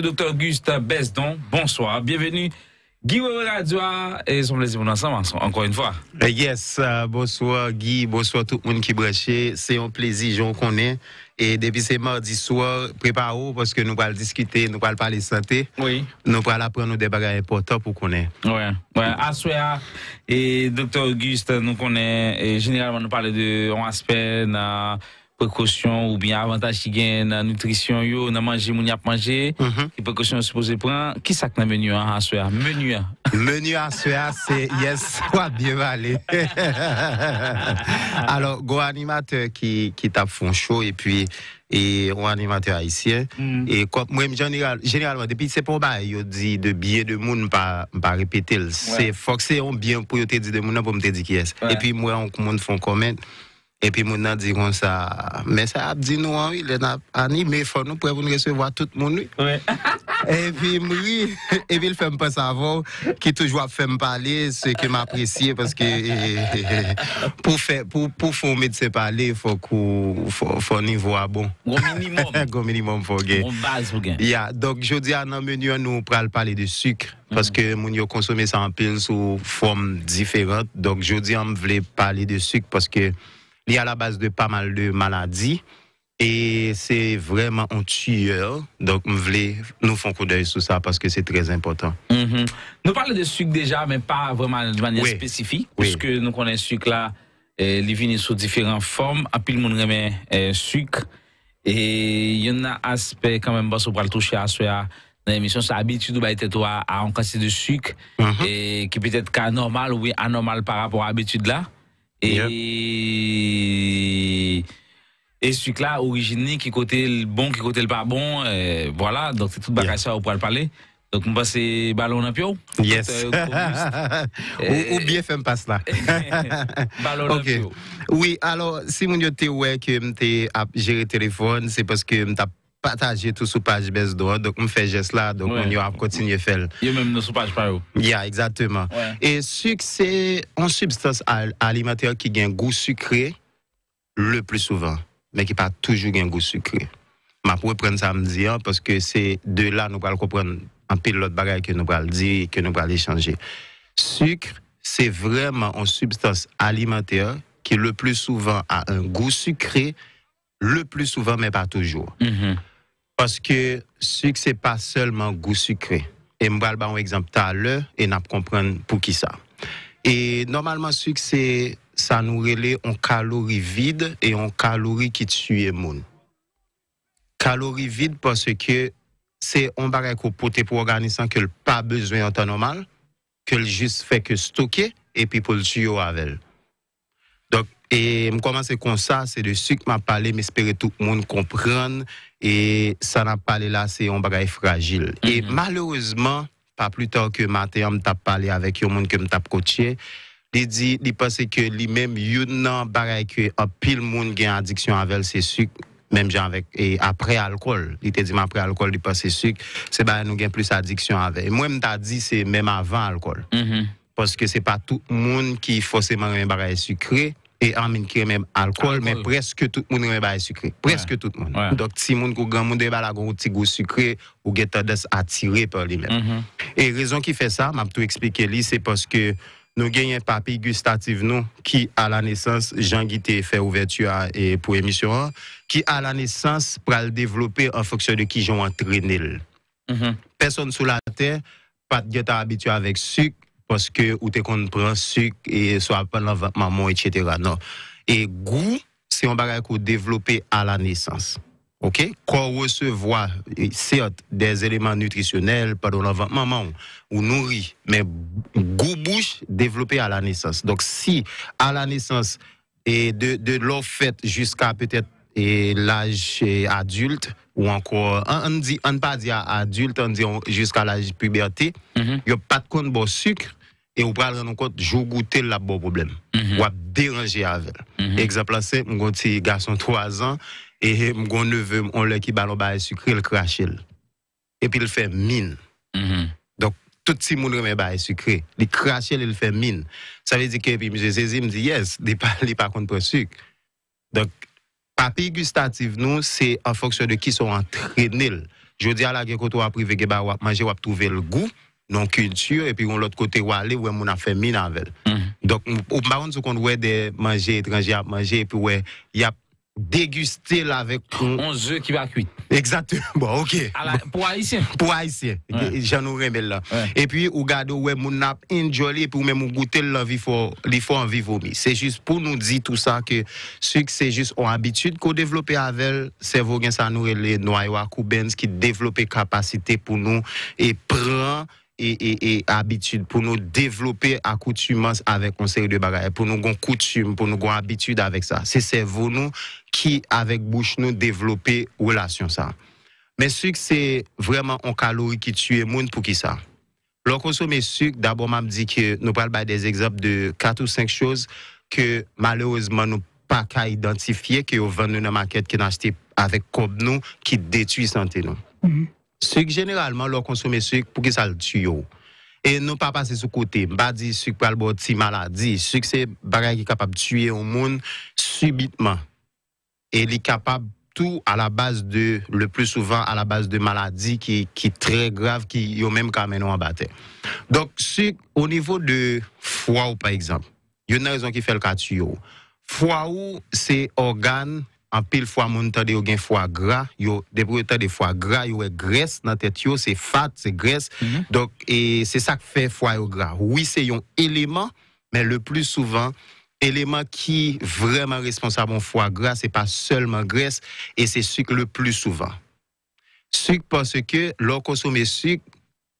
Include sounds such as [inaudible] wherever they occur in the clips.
Docteur Dr Auguste Besdon, bonsoir, bienvenue. Guy radio, et son plaisir pour ensemble, encore une fois. Eh, yes, euh, bonsoir Guy, bonsoir tout le monde qui brèche. C'est un plaisir, j'en connais. Et depuis ce mardi soir, préparez-vous parce que nous allons discuter, nous allons parler santé. Oui. Nous allons apprendre des bagages importants pour connaître. Oui. Ouais. À soir, et Docteur Auguste, nous connaît, et généralement, nous parlons d'un aspect. Na, précaution ou bien avantage qui gagnent la nutrition, yo, on a mangé, on a mangé, qui précaution supposé prendre. Qui ça que le menu hein, à soir? Menu à. Hein. Menu à soir, c'est yes, soit [laughs] bien valé. [laughs] Alors, go animateur qui, qui tape fond chaud et puis, et un animateur haïtien. Mhm. Et comme moi, général, généralement, depuis c'est pour moi, il dit de bien de monde, pas pas répéter. que C'est un bien pour te dire de monde pour me dire qui est. Et puis moi, on monde font comment et puis, mon dit comme ça. Mais ça a dit nous, hein, il a animé, faut nous pour recevoir tout le monde. [laughs] et puis, oui, [laughs] et puis, il fait me savoir, qui toujours fait me parler, ce qui m'apprécie, parce que [laughs] pour faire, pour, pour faire un médecin parler, il faut qu'on, faut, faut niveau bon. Au minimum. Au minimum, faut gagner. On base, faut gagner. Yeah. Donc, je dis à nos nous, on parler de sucre, parce que mon mm. yo consommé ça en pile sous forme différente. Donc, je dis, on voulait parler de sucre parce que, il y à la base de pas mal de maladies. Et c'est vraiment un tueur. Donc, nous font coup d'œil sur ça parce que c'est très important. Mhm. Nous parlons de sucre déjà, mais pas vraiment de manière spécifique. Puisque nous connaissons le sucre là, eh, il il vient sous différentes formes. À pile, monde eh, sucre. Et il y a un aspect quand même, on va toucher à sujet dans l'émission, c'est l'habitude de bah, à, à un sucre mhm. et qui peut être normal ou anormal par rapport à l'habitude là. Et. ce Et celui-là, origine, qui côté le bon, qui côté le pas bon, euh, voilà, donc c'est tout le bagage, ça, on pourra parler. Donc, on passe ballon en pio. Yes. Euh, [laughs] ou, bien faire un passe là. [laughs] ballon Oui, alors, si mon dieu, tu que tu à géré le téléphone, c'est parce que tu partager tout sur page Besdo. Hein. Donc, on fait geste là. Donc, on y va continuer à faire. Il même a sur page Paro. exactement. Et sucre, c'est une substance alimentaire qui a un goût sucré le plus souvent, mais qui n'a pas toujours un goût sucré. Je vais prendre ça me dire hein, parce que c'est de là nous allons comprendre un pile l'autre bagaille que nous allons dire que nous allons échanger. Sucre, c'est vraiment une substance alimentaire qui le plus souvent a un goût sucré, le plus souvent mais pas toujours. Mm-hmm. Parce que sucre, ce n'est pas seulement goût sucré. Et je vais vous un exemple tout à l'heure et pas comprendre pour qui ça. Et normalement, sucre, ça nous relève en calories vides et en calories qui tuent les gens. Calories vides parce que c'est un bagage pour l'organisme que pas besoin en temps normal, que juste fait que stocker et puis pour le tuer avec. Donc, et je commence comme ça, c'est de sucre m'a parlé, mais j'espère que tout le monde comprenne et ça n'a pas là, c'est un bagage fragile. Et mm-hmm. malheureusement, pas plus tard que matin, on t'a parlé avec un monde que m'a coaché. Il dit, il pensait que lui-même, bagage que un pile monde qui a addiction avec c'est sucre même avec après alcool il te dit après alcool il passe sucre c'est bah nous gain plus addiction avec moi me t'a dit c'est même avant alcool mm-hmm. parce que c'est pas tout le monde qui forcément un bagage sucré et amine qui même alcool, mais presque tout le monde remet sucré. Presque tout le monde. Donc, si le monde grand monde la petit goût sucré, ou mhm. e a tendance attiré par lui-même. Et raison qui fait ça, m'a tout expliqué c'est parce que nous gagnons un papy gustatif nous qui à la naissance Jean Guité fait ouverture et pour émission qui à la naissance le développer en fonction de qui j'ai entraîné. Mhm. Personne sous la terre pas habitué avec sucre parce que ou te prend sucre et soit pendant maman etc. non. Et goût c'est un bagage développé à la naissance. OK Qu'on recevoir e, certes des éléments nutritionnels pendant maman ou nourrit mais goût bouche développé à la naissance. Donc si à la naissance et de, de l'offre faite jusqu'à peut-être et l'âge adulte ou encore on ne dit on pas dit adulte on dit jusqu'à l'âge puberté il mhm. n'y a pas de compte bon sucre et on parle rendre compte jour goûter là bon problème On mhm. va ou déranger avec mm exemple c'est mon petit garçon 3 ans et mon neveu on l'a qui ballon bail sucre il crache et puis il fait mine mhm. donc tout si monde remet bail sucré il crache il fait mine ça veut dire que puis monsieur me dit yes il pas il pas sucre donc papille gustative nous, c'est en fonction de qui sont entraînés. Je dis à la gueule, quand à privé, à manger, ou trouver le goût non culture et puis on l'autre côté à aller ou on a fait mine avec donc on par contre ouais de manger étranger, à manger et puis ouais il y a déguster là avec 11 œufs qui va cuire. Exactement. OK. pour haïtien. Pour haïtien. J'en nous là. Et puis ou où ouais mon nap enjoy pour même goûter la vie faut il faut en vivre C'est juste pour nous dire tout ça que ceux qui c'est juste une habitude qu'on développer avec cerveau gain ça nous les noyaux coubens qui développer capacité pour nous et prend et, habitude, pour nous développer accoutumance avec conseil de bagages, pour nous avoir coutume, pour nous avoir habitude avec ça. C'est vous nous qui, avec bouche nous, développer relation ça. Mais sucre, c'est vraiment un calorie qui tue monde pour qui ça. Lorsqu'on consommer sucre, d'abord, m'a dit que nous parlons des exemples de quatre ou cinq choses que malheureusement nous pas qu'à identifier que au vend dans la maquette qui acheté avec comme nous qui détruit santé nous. Mm-hmm généralement, leur lò konsome pour que ça le tue. Et et pas pas passer côté côté mba sucre suk pral bo maladie. sucre suk c'est bagay qui tuer tuye monde subitement il est capable capable tout à la base de, le plus souvent à la base de maladies qui, qui très grave qui ont même quand même en Donc, sucre, au niveau de foie, par exemple, il y a une raison qui fait le cas de Foie, c'est organe en pile fois moun tande yo gen foie gras, yo depuis de foie gras, yo graisse dans tête c'est fat, c'est graisse. Mhm. Donc et c'est ça qui fait foie gras. Oui, c'est un élément, mais le plus souvent l'élément qui vraiment responsable en foie gras, c'est pas seulement graisse et c'est sucre le plus souvent. Sucre parce que l'on consomme sucre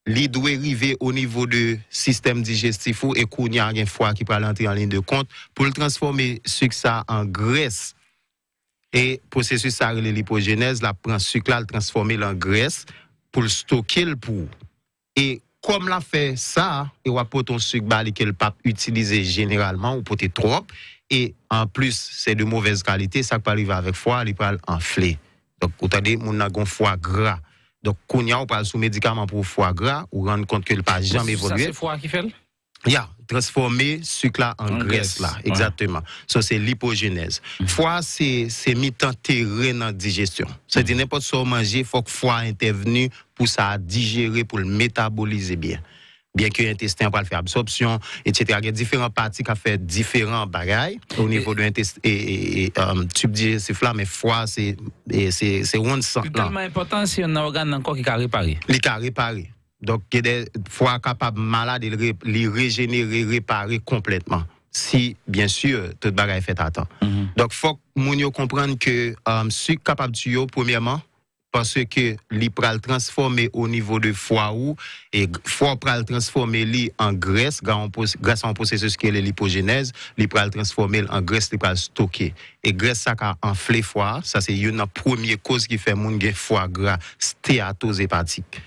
il doit arriver au niveau du système digestif ou et qu'on y a un foie qui peut entrer en ligne de compte pour le transformer sucre ça en graisse et processus ça l'hypogénèse, la prend sucre la transforme en graisse pour le stocker le pour. Et comme l'a fait ça, et va peut un sucre que le pape utilisé généralement ou peut trop et en plus c'est de mauvaise qualité, ça peut arriver avec foie, il peut enfler. Donc quand on mon un foie gras. Donc quand on parle sous médicament pour foie gras, on rend compte que le pas jamais évolué. Ça c'est foie qui fait Yeah transformer sucre là en, graisse, là, exactement. Ça c'est l'hypogénèse. Mm mm-hmm. Foie c'est c'est mis terrain dans digestion. c'est mm dit n'importe quoi manger, faut que foie intervenu pour ça digérer, pour le métaboliser bien. Bien que l'intestin va faire absorption, etc. Il y a différentes parties qui fait différents bagailles au niveau de l'intestin et, et, et um, tube digestif là, mais foie, c'est c'est C'est tellement important si on a un organe encore qui a réparé. Il a réparé. Donc, il y a des de les régénérer, réparer complètement. Si, bien sûr, tout toute est fait à temps. Mhm. Donc, il faut que comprendre que euh, sucre capable de premièrement, parce que le transformé au niveau de foie ou et foie le transformer en graisse grâce à un processus qui est l'hypogénèse le transformer en graisse pas stocker et graisse ça a enflé foie ça c'est une première cause qui fait mon foie gras stéatose hépatique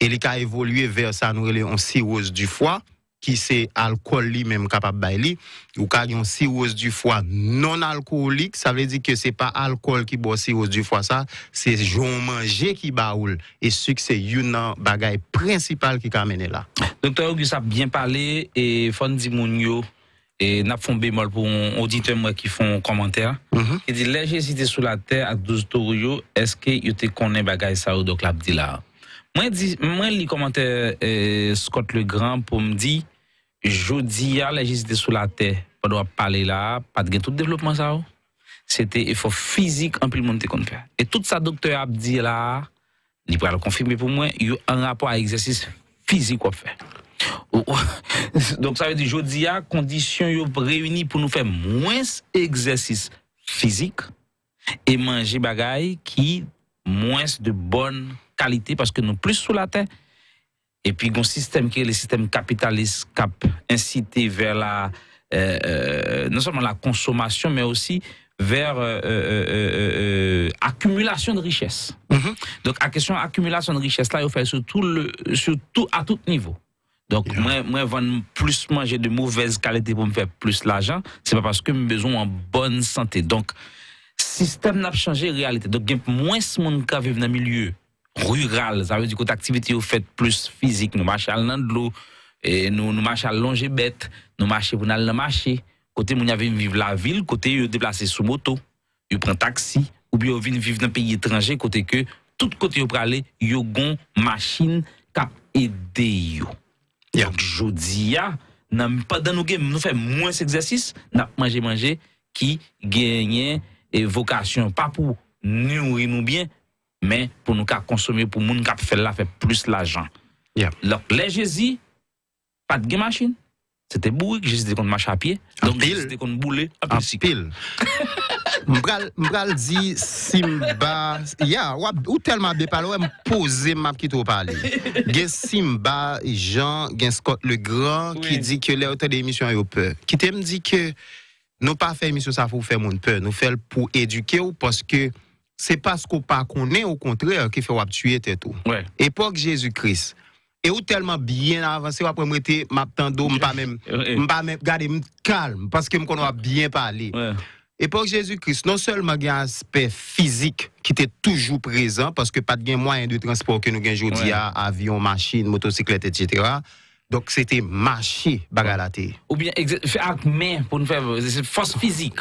et les cas évoluer vers ça nous relève en cirrhose du foie qui c'est alcool lui même capable bailler ou cas une cirrhose du foie non alcoolique ça veut dire que c'est pas alcool qui boit cirrhose du foie ça c'est jour manger qui baoule et c'est une bagaille principal qui amène là docteur Auguste a bien parlé et Fondi Mounio et n'a font pour un auditeur qui font commentaire mm mm-hmm. il dit j'ai cité sous la terre à 12 tours, est-ce que tu connais bagaille ça ou donc là Mwen li komante eh, Scott Legrand pou mdi, jodi ya lajist de sou la te, pa do ap pale la, pat gen tout developman sa ou, se te efo fizik ampli moun te kon fè. E tout sa doktor ap di la, ni pou al kon firme pou mwen, yo an rapo a egzesis fizik wap fè. [laughs] Donk sa ve di jodi ya, kondisyon yo preuni pou nou fè mwens egzesis fizik, e manje bagay ki mwens de bon fè. qualité parce que nous plus sous la terre. Et puis, mon système qui est le système capitaliste cap incité vers la, euh, euh, non seulement la consommation, mais aussi vers euh, accumulation de richesses. Mm-hmm. Donc, la question accumulation de richesses, là, il faut faire surtout, le, surtout à tout niveau. Donc, moi, je vais plus manger de mauvaise qualité pour me faire plus l'argent, c'est pas parce que j'ai besoin en bonne santé. Donc, système n'a pas changé, réalité. Donc, il moins ce monde qui vivent dans le milieu Rural, zavè di kote aktiviti yo fèt plus fizik. Nou mache al nan dlo, nou mache al longebet, nou mache pou nan nan mache. Kote moun avèm vive la vil, kote yo deplase sou moto, yo pren taksi. Ou bi yo vin vive nan peyi etranje, kote ke, tout kote yo prale, yo gon machin ka ede yo. Yon jodi ya, nan pa dan nou gen, nou fè mwen se exersis, nan manje manje ki genyen evokasyon. Pa pou nou rinou bien. men pou nou ka konsome pou moun kap fe la fe plus la jan. Ya. Lok le jezi, pat ge masin, se te bouye ki jezi de kon mwache apye, an pil, an pil. Mbral, mbral di Simba, ya, wap, ou tel mabepal wèm pose mab ki tou pali. Gen Simba, jan, gen Scott le Grand, ki di ke le ou te de emisyon yo pe. Ki te mdi ke nou pa fe emisyon sa fè moun pe, nou fel pou eduke ou poske... c'est parce qu'on pas connaît au contraire qui fait qu'on tuer tête tout. Époque Jésus-Christ. Et où tellement bien avancé après ma était m'attendo pas même pas [laughs] même garder calme parce que me bien parler. Et Époque Jésus-Christ, non seulement il y a un aspect physique qui était toujours présent, parce que pas de moyen de transport que nous avons aujourd'hui, ouais. avion, machine, motocyclette, etc. Donc c'était marché bagalaté. Ou bien, avec main pour nous faire, force physique.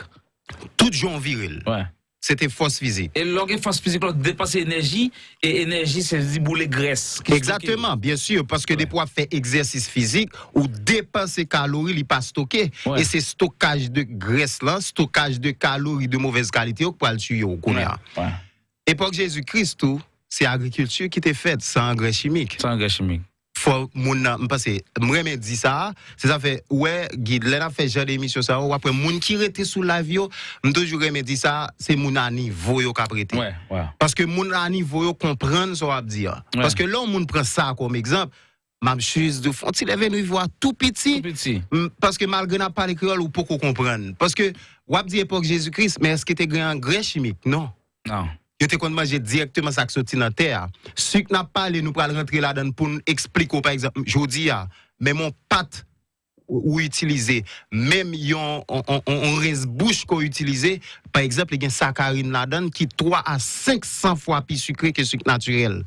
Tout jour viril c'était force physique. Et lorsque force physique, on dépasse énergie, et énergie, c'est bouler graisse. Exactement, bien sûr, parce que des fois, fait exercice physique, ou dépenser calories, il n'est pas stocké. Et c'est stockage de graisse là, stockage de calories de mauvaise qualité, au peut le tuer Époque Jésus-Christ, c'est agriculture qui était faite sans engrais chimique. Sans engrais chimique faut moun m'passé m'remé dit ça c'est ça fait ouais guide là fait genre d'émission ça ou après moun qui rete sous l'avion me toujours remé di ça c'est moun à niveau yo qu'a prêté ouais, ouais. parce que moun à niveau yo comprendre ça va dire ouais. parce que là moun prend ça comme exemple Mam chuse de fond, il est voir tout petit, tout petit. Parce que malgré n'a pas les créoles, ou pour comprendre? Parce que, wap dit époque Jésus-Christ, mais est-ce que était un grès chimique? Non. Non. Yo te kont manje direktyman sa ksoti nan te a, suk nan pa le nou pral rentre la dan pou nou ekspliko. Par eksept, jodi a, men mon pat ou utilize, men yon on resbouche ko utilize, par eksept le gen sakarin la dan ki 3 a 500 fwa pi sukri ke suk naturel.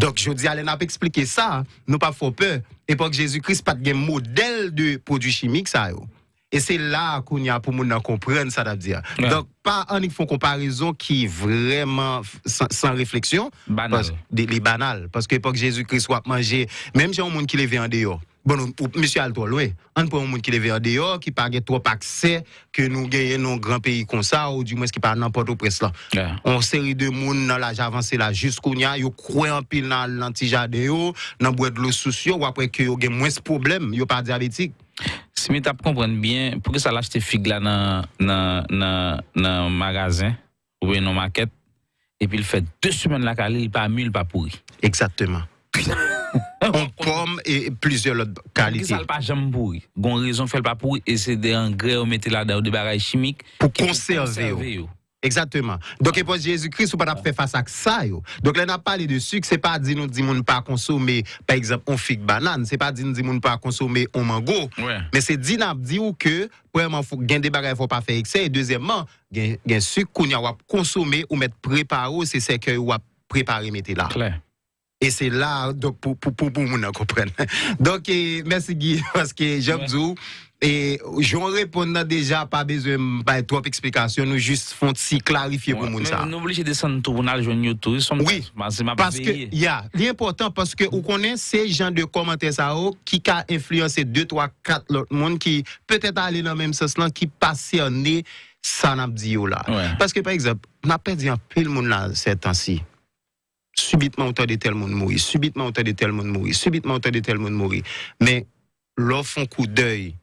Dok jodi a, le nan pa eksplike sa, nou pa fwo pe, epok Jezu Kris pat gen model de prodwi chimik sa yo. Et c'est là qu'on y a pour nous comprendre ça dire. Donc, pas en une comparaison qui est vraiment sans, réflexion. Banal. Parce, les, banales. Parce que l'époque Jésus-Christ soit mangé, même si un monde qui l'avait venu en dehors. Bon, monsieur Alto, oui. On prend un monde qui est en dehors, qui n'a trop accès, que nous avons un grand pays comme ça, ou du moins qui parle n'importe où presse là. On série de monde dans l'âge avancé là, jusqu'où il y a, ils croient en pile dans l'antijardéo, dans le bois de l'eau sociale, ou après qu'ils ont moins de problèmes, ils n'ont pas de diabétique. Si mi tap komprenn byen, pou ki sa lache te fig la nan magazen, pou pe yon maket, epi l fè dè soumen lakali, l pa amul pa pouri. Eksatèman. On pom e plizèl l kaliti. Ki sa l pa jam pouri, gon rezon fèl pa pouri, e sè dè an gre ou metè la dè ou dè baray chimik. Pou konserve yo. Exactement. Donc, et pour Jésus-Christ, on ne peut pas faire face à ça. Donc, là, on a parlé de sucre, ce n'est pas dire nous ne pas consommer, par exemple, on figue banane, ce n'est pas dire nous ne pas consommer un mango. Mais c'est dire ou que, premièrement, faut faire des bagages, faut pas faire excès. Et deuxièmement, un sucre qu'on a consommer ou mettre préparé, c'est ce que vous avez préparé, mettez là. Et c'est là, donc, pour, pour, pour, pour, [laughs] Donc, merci Guy, [laughs] parce que, j'aime et j'en réponds déjà, pas besoin de trop d'explications, nous juste font si clarifier pour nous. Nous obligés de descendre tout, on a tout. Oui, parce que, il y a, l'important, parce que vous connaissez ces gens de commentaires ça, oh, qui ont influencé deux trois quatre autres monde, qui peut-être aller dans le même sens, qui passionné ça n'a là. Parce que, par exemple, on pas dit un peu de monde là, ces temps-ci subitement tellement de tel monde mourir, subitement on a de tel monde mourir, subitement on a de tel monde mourir. Mais l'offre un coup d'œil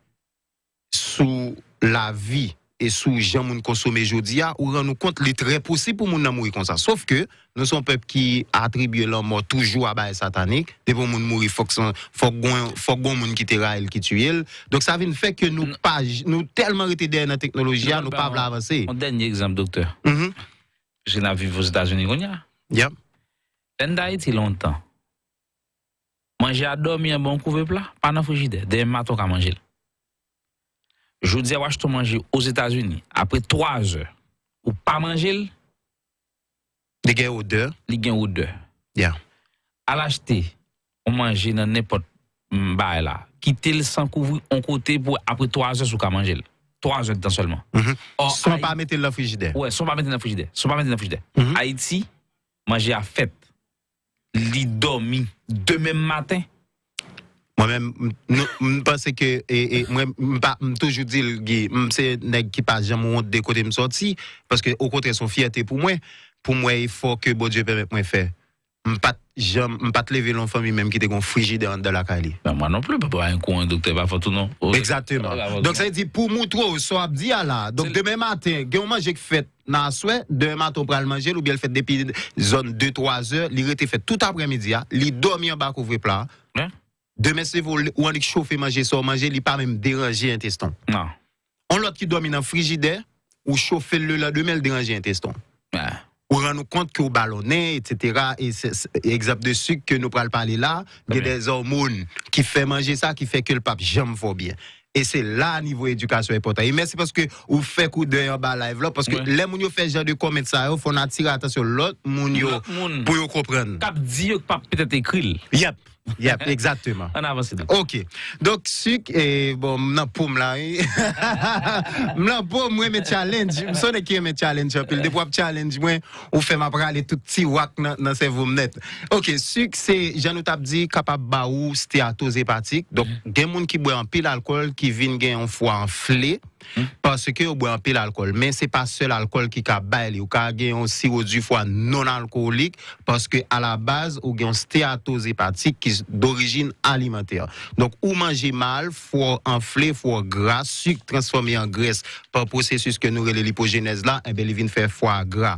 sous la vie et sous gens moun consommé aujourd'hui, ou rend nous compte les très possible pour moun mourir comme ça. Sauf que nous sommes peuple qui attribue la mort toujours à bail satanique, devons pour moun mourir faut faut faut gon moun qui vie, qui tue Donc ça vient fait que nous pas nous tellement été dans la technologie, nous pas avancer. Un dernier exemple docteur. Mm -hmm. Je la vu aux États-Unis gonya. Yep. L'Haïti longtemps. Manger à dormir un bon couvre plat, pas dans frigidaire, des mato à manger. Jou dize wache tou manje ou zétazuni apre 3 zè, ou pa manjè lè? Lè gen ou 2. Lè gen ou 2. Ya. Al ajte, ou manje nan nepot mba e la. Kite lè san kouvou yon kote pou apre 3 zè sou ka manjè lè. 3 zè tan solman. Mm-hmm. Son pa mette lè nan fujide. Ouè, son pa mette lè nan fujide. Son pa mette lè nan fujide. Mm-hmm. A eti, manje a fèt li domi demèm matin. Moi-même, je pense que, et, et moi, dis toujours dit, c'est nèg qui pas jamais honte des côtés me sorti, parce que au contraire, son fierté pour moi, pour moi, il faut que bon Dieu permette moi faire. Je ne pas lever l'enfant famille même qui était un frigidaire dans la Cali. Ben moi non plus, papa, un coin docteur, pas tout non. Oh, Exactement. Donc ça veut dire, pour moi, toi, so abdi là. Donc demain matin, quand on mange fait dans souhait, demain matin, on prend le manger, ou bien le fait depuis zone 2-3 heures, il était fait tout après-midi, ah, il dormit en bas couvert plat. Demain, c'est vous, ou on chauffer, manger, ça, manger, il pas même déranger l'intestin. Non. On l'autre qui dormit dans le frigidaire, ou chauffer le là, demain, il dérange l'intestin. Ouais. Ou rend compte que vous ballonnez, etc. Et exemple de sucre que nous parlons là, il y a des hormones qui font manger ça, qui fait que le pape, j'aime fort bien. Et c'est là, niveau éducation important. Et merci parce que vous faites coup d'œil en bas live là, parce que les gens qui font genre de comment ça, il faut attirer attention l'autre mounio pour comprendre. Cap dit pas peut-être écrit. Yep. Yep, [laughs] exactement. On avance. OK. Donc, suc et bon, m'nan poum là. Hein. [laughs] M'nan poum, moi, mes challenge. M'sonne qui mes challenge. Puis, de pour challenge, moi, ou fait ma prale tout petit wak dans cerveau net. OK, suc c'est, j'en ai dit, capable baou stéatose hépatique. Donc, des mm-hmm. gens qui boit un pile alcool qui viennent gagner un foie enflé hmm. parce que vous boit un peu l'alcool. Mais c'est pas seul l'alcool qui a baillé. Vous un aussi du foie non alcoolique parce que à la base, on a une stéatose hépatique qui d'origine alimentaire. Donc, vous manger mal, foie enflé, foie gras, sucre transformé en graisse par processus que nous relève l'hypogénèse là, et eh bien, il vient faire foie gras.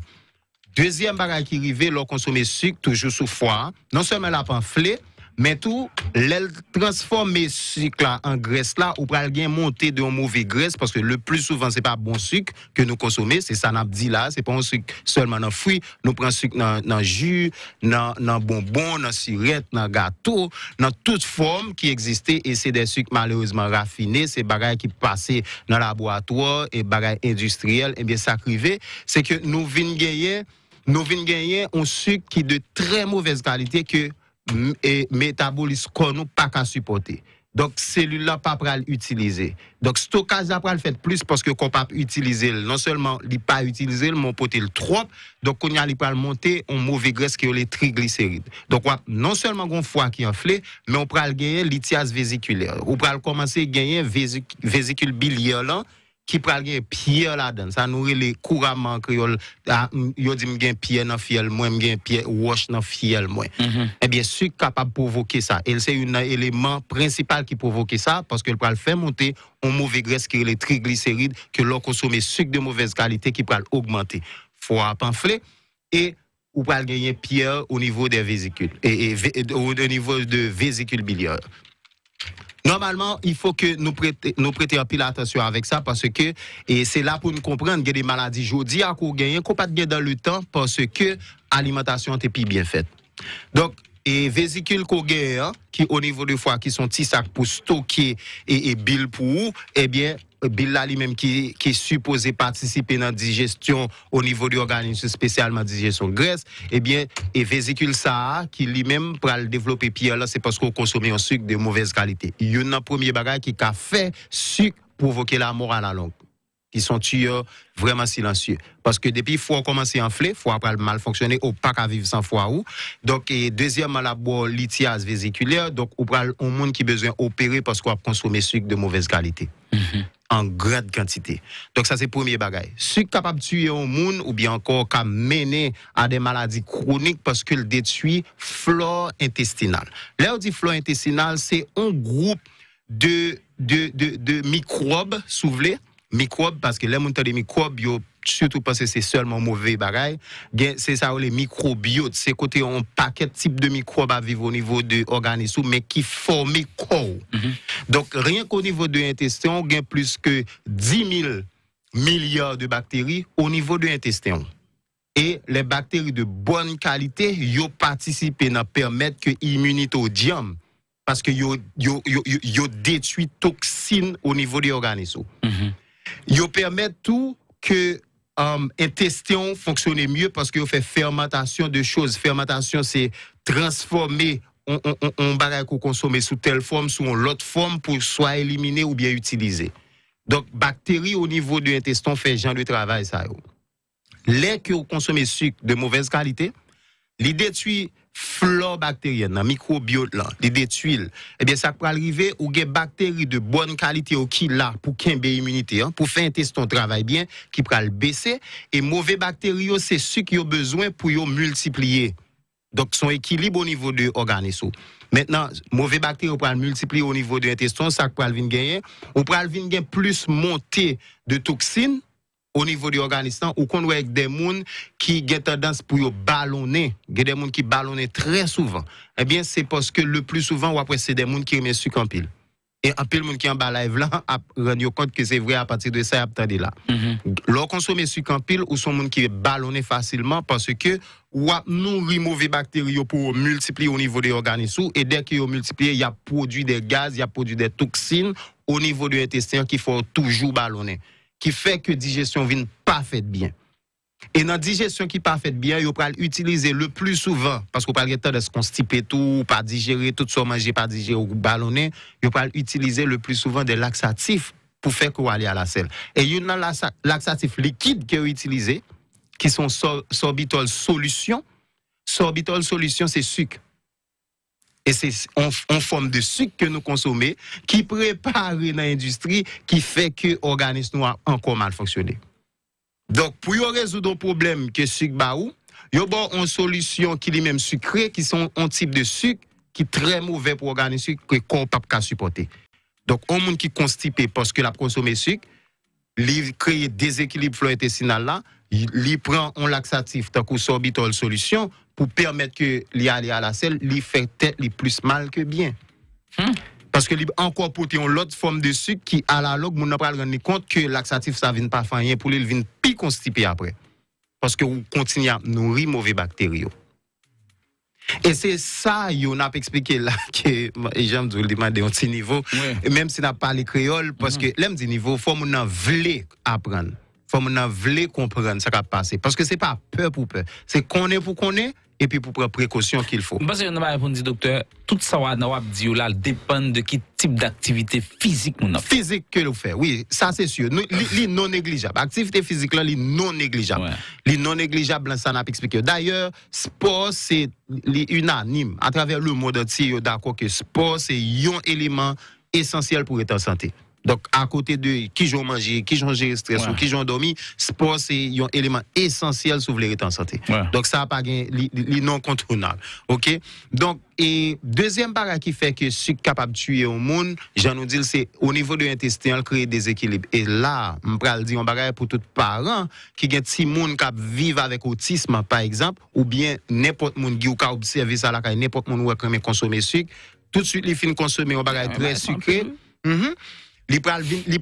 Deuxième bagage qui arrive, l'on consomme sucre toujours sous foie. Non seulement la enflé, mais tout, l'aile transformé sucre là en graisse là, ou pour bien monter de mauvais graisse, parce que le plus souvent, c'est pas bon sucre que nous consommons, c'est ça n'a dit là, c'est pas un sucre seulement dans fruits, nous prenons sucre dans, dans jus, dans, dans bonbon, dans cirettes, dans gâteau, dans toute forme qui existaient et c'est des sucres malheureusement raffinés, c'est bagages qui passaient dans laboratoire et bagages industriels, et bien ça arrivait, c'est que nous venons gagner, nous gagner un sucre qui est de très mauvaise qualité que et métabolisme qu'on peut pas supporter. Donc, cellule là pas pral utiliser. Donc, stockage pas le fait plus parce que qu'on pas utiliser. Non seulement il pas utiliser, mais on peut le trop. Donc, on y a le monter en mauvais graisse qui est les triglycérides. Donc, on non seulement gon foie qui enflé, mais on pral gagner l'ithiase vésiculaire. On pral commencer à gagner vésicule biliaire là qui pral gen pierre là-dedans. Ça nourrit les couramment créole. Yo dit m'gen pierre dans fiel moi, m'gen pierre wash dans fiel moi. Mhm. Eh bien, sucre capable provoquer ça. Et c'est un élément principal qui provoque ça parce que pral faire monter un mauvaise graisse qui est les triglycérides que l'on consomme sucre de mauvaise qualité qui pral augmenter. Foie enflé et ou pral gagner pierre au niveau des vésicules et, au niveau de vésicules biliaires. Normalement, il faut que nous prêter, nous prêter pile attention avec ça parce que c'est là pour nous comprendre que des maladies jodi à qu'on gagner, qu'on pas gagner dans le temps parce que alimentation est plus bien faite. Donc, et vésicules qu'on gagne, hein, qui au niveau du foie, qui sont petits sacs pour stocker et, et bile pour, eh bien, Bill même qui, qui est supposé participer dans la digestion au niveau de l'organisme, spécialement digestion graisse, eh bien, et vésicule ça, qui lui-même pour le développer pierre là, c'est parce qu'on consomme un sucre de mauvaise qualité. Il y a un premier bagage qui a fait sucre provoquer la mort à la langue. qui sont tueurs vraiment silencieux. Parce que depuis, il faut commencer à enfler, il faut après mal fonctionner, au pas à vivre sans foi ou. Donc, et deuxièmement, la lithiase vésiculaire, donc, on a monde qui besoin d'opérer parce qu'on a consommé sucre de mauvaise qualité. Mm-hmm en grande quantité. Donc ça c'est premier bagage. Si capable de tuer un monde ou bien encore qu'à mener à des maladies chroniques parce qu'il détruit flore intestinale. Là on dit flore intestinale, c'est un groupe de de, de, microbes, souvenez, microbes parce que les montants des microbes surtout parce que c'est seulement mauvais bagaille. C'est ça, les microbiotes, c'est côté un paquet type de microbes à vivre au niveau de l'organisme, mais qui forment corps. Mhm. Donc, rien qu'au niveau de l'intestin, On plus que 10 000 milliards de bactéries au niveau de l'intestin. Et les bactéries de bonne qualité, Elles participent à permettre que l'immunité au diam parce que yo, Les détruit toxines au niveau de l'organisme. Mhm. permettent tout que um, intestin mieux parce vous fait fermentation de choses. Fermentation, c'est transformer un on, bagage qu'on sous telle forme, sous l'autre forme pour soit éliminer ou bien utiliser. Donc, bactéries au niveau de l'intestin fait genre de travail, ça. L'air que vous consommez sucre de mauvaise qualité, l'idée détruit flore bactérienne, le microbiote, là, les tuiles, Eh bien, ça peut arriver ou des bactéries de bonne qualité ou qui là pour qu'un immunité, hein, pour faire un travaille bien, qui peut le baisser. Et mauvais bactéries, c'est ce qui ont besoin pour multiplier. Donc, son équilibre au niveau de l'organisme. Maintenant, mauvais bactéries, on peut multiplier au niveau de l'intestin, ça peut venir gagner. On peut venir gagner plus montée de toxines au niveau de l'organisme, ou qu'on voit des gens qui ont tendance pour ballonner, des gens qui ballonnent très souvent, eh bien, c'est parce que le plus souvent, on c'est des gens qui sucre en pile. Et un pile qui en bas live là, a [laughs] rendu compte que c'est vrai à partir de ça, de là. Mm-hmm. Lorsqu'on se sucre en pile, ou sont monde qui ballonnent facilement parce que, ou a nourri mauvais bactéries pour multiplier au niveau de l'organisme, et dès qu'ils ont multiplié, il y a produit des gaz, il y a produit des toxines au niveau de l'intestin qui font toujours ballonner qui fait que digestion vient pas faite bien. Et dans la digestion qui pas faite bien, on pas utiliser le plus souvent, parce qu'on parle de se constiper tout, pas digérer tout, qu'on manger, pas digérer ou ballonner, on pas utiliser le plus souvent des laxatifs pour faire qu'on aller à la selle. Et il y a un laxatifs liquides qui ont utilisé, qui sont sorbitol solution. Sorbitol solution, c'est sucre. Et c'est en, forme de sucre que nous consommons qui prépare l'industrie qui fait que l'organisme a encore mal fonctionné. Donc, pour résoudre le problème que sucre baou, il y a une solution qui est même sucrée, qui sont un type de sucre qui est très mauvais pour l'organisme que le corps ne peut pas supporter. Donc, un monde qui constipé parce qu'il a consommé sucre, il crée déséquilibre flore intestinal là, il prend un laxatif, tant que sorbitol solution, pour permettre que li aller à la selle, li fait tête li plus mal que bien. Hmm? Parce que li encore porté une autre forme de sucre qui à la log n'a pas rendre compte que laxatif ça vient pas faire rien pour lui vient plus constipé après. Parce que vous continuez à nourrir mauvais bactéries. Et c'est ça, on a expliqué là, [laughs] que j'aime vous demander un niveau, même si n'a pas les créoles, parce que -hmm. que niveau, il mon qu'on ait apprendre faut m'en vle comprendre ça qui a passé parce que c'est pas peur pour peur c'est qu'on est pour qu'on est et puis pour précaution qu'il faut. Parce que je répondu, docteur, tout ça, on a dit, là, dépend de quel type d'activité physique on a Physique que l'on fait, oui, ça c'est sûr. Les non négligeable. Activité physique, là, non négligeable. Ouais. non négligeable, ça n'a pas expliqué. D'ailleurs, sport, c'est unanime. À travers le monde entier, d'accord que sport, c'est un élément essentiel pour être en santé. Donc, à côté de qui j'ai mangé, qui j'ai géré stress qui j'ai dormi, sport, c'est un élément essentiel si vous en santé. Donc, ça n'a pas les non contrôlable. OK? Donc, et deuxième barrière qui fait que sucre capable de tuer au monde, j'en nous dis, c'est au niveau de l'intestin, créer des équilibres. Et là, je vais dire, on barrière pour tout parents qui a petit monde qui vivent avec autisme, par exemple, ou bien n'importe monde qui a observé ça là, n'importe monde qui a consommé sucre, tout de suite, les fins consommer un bagage très sucré li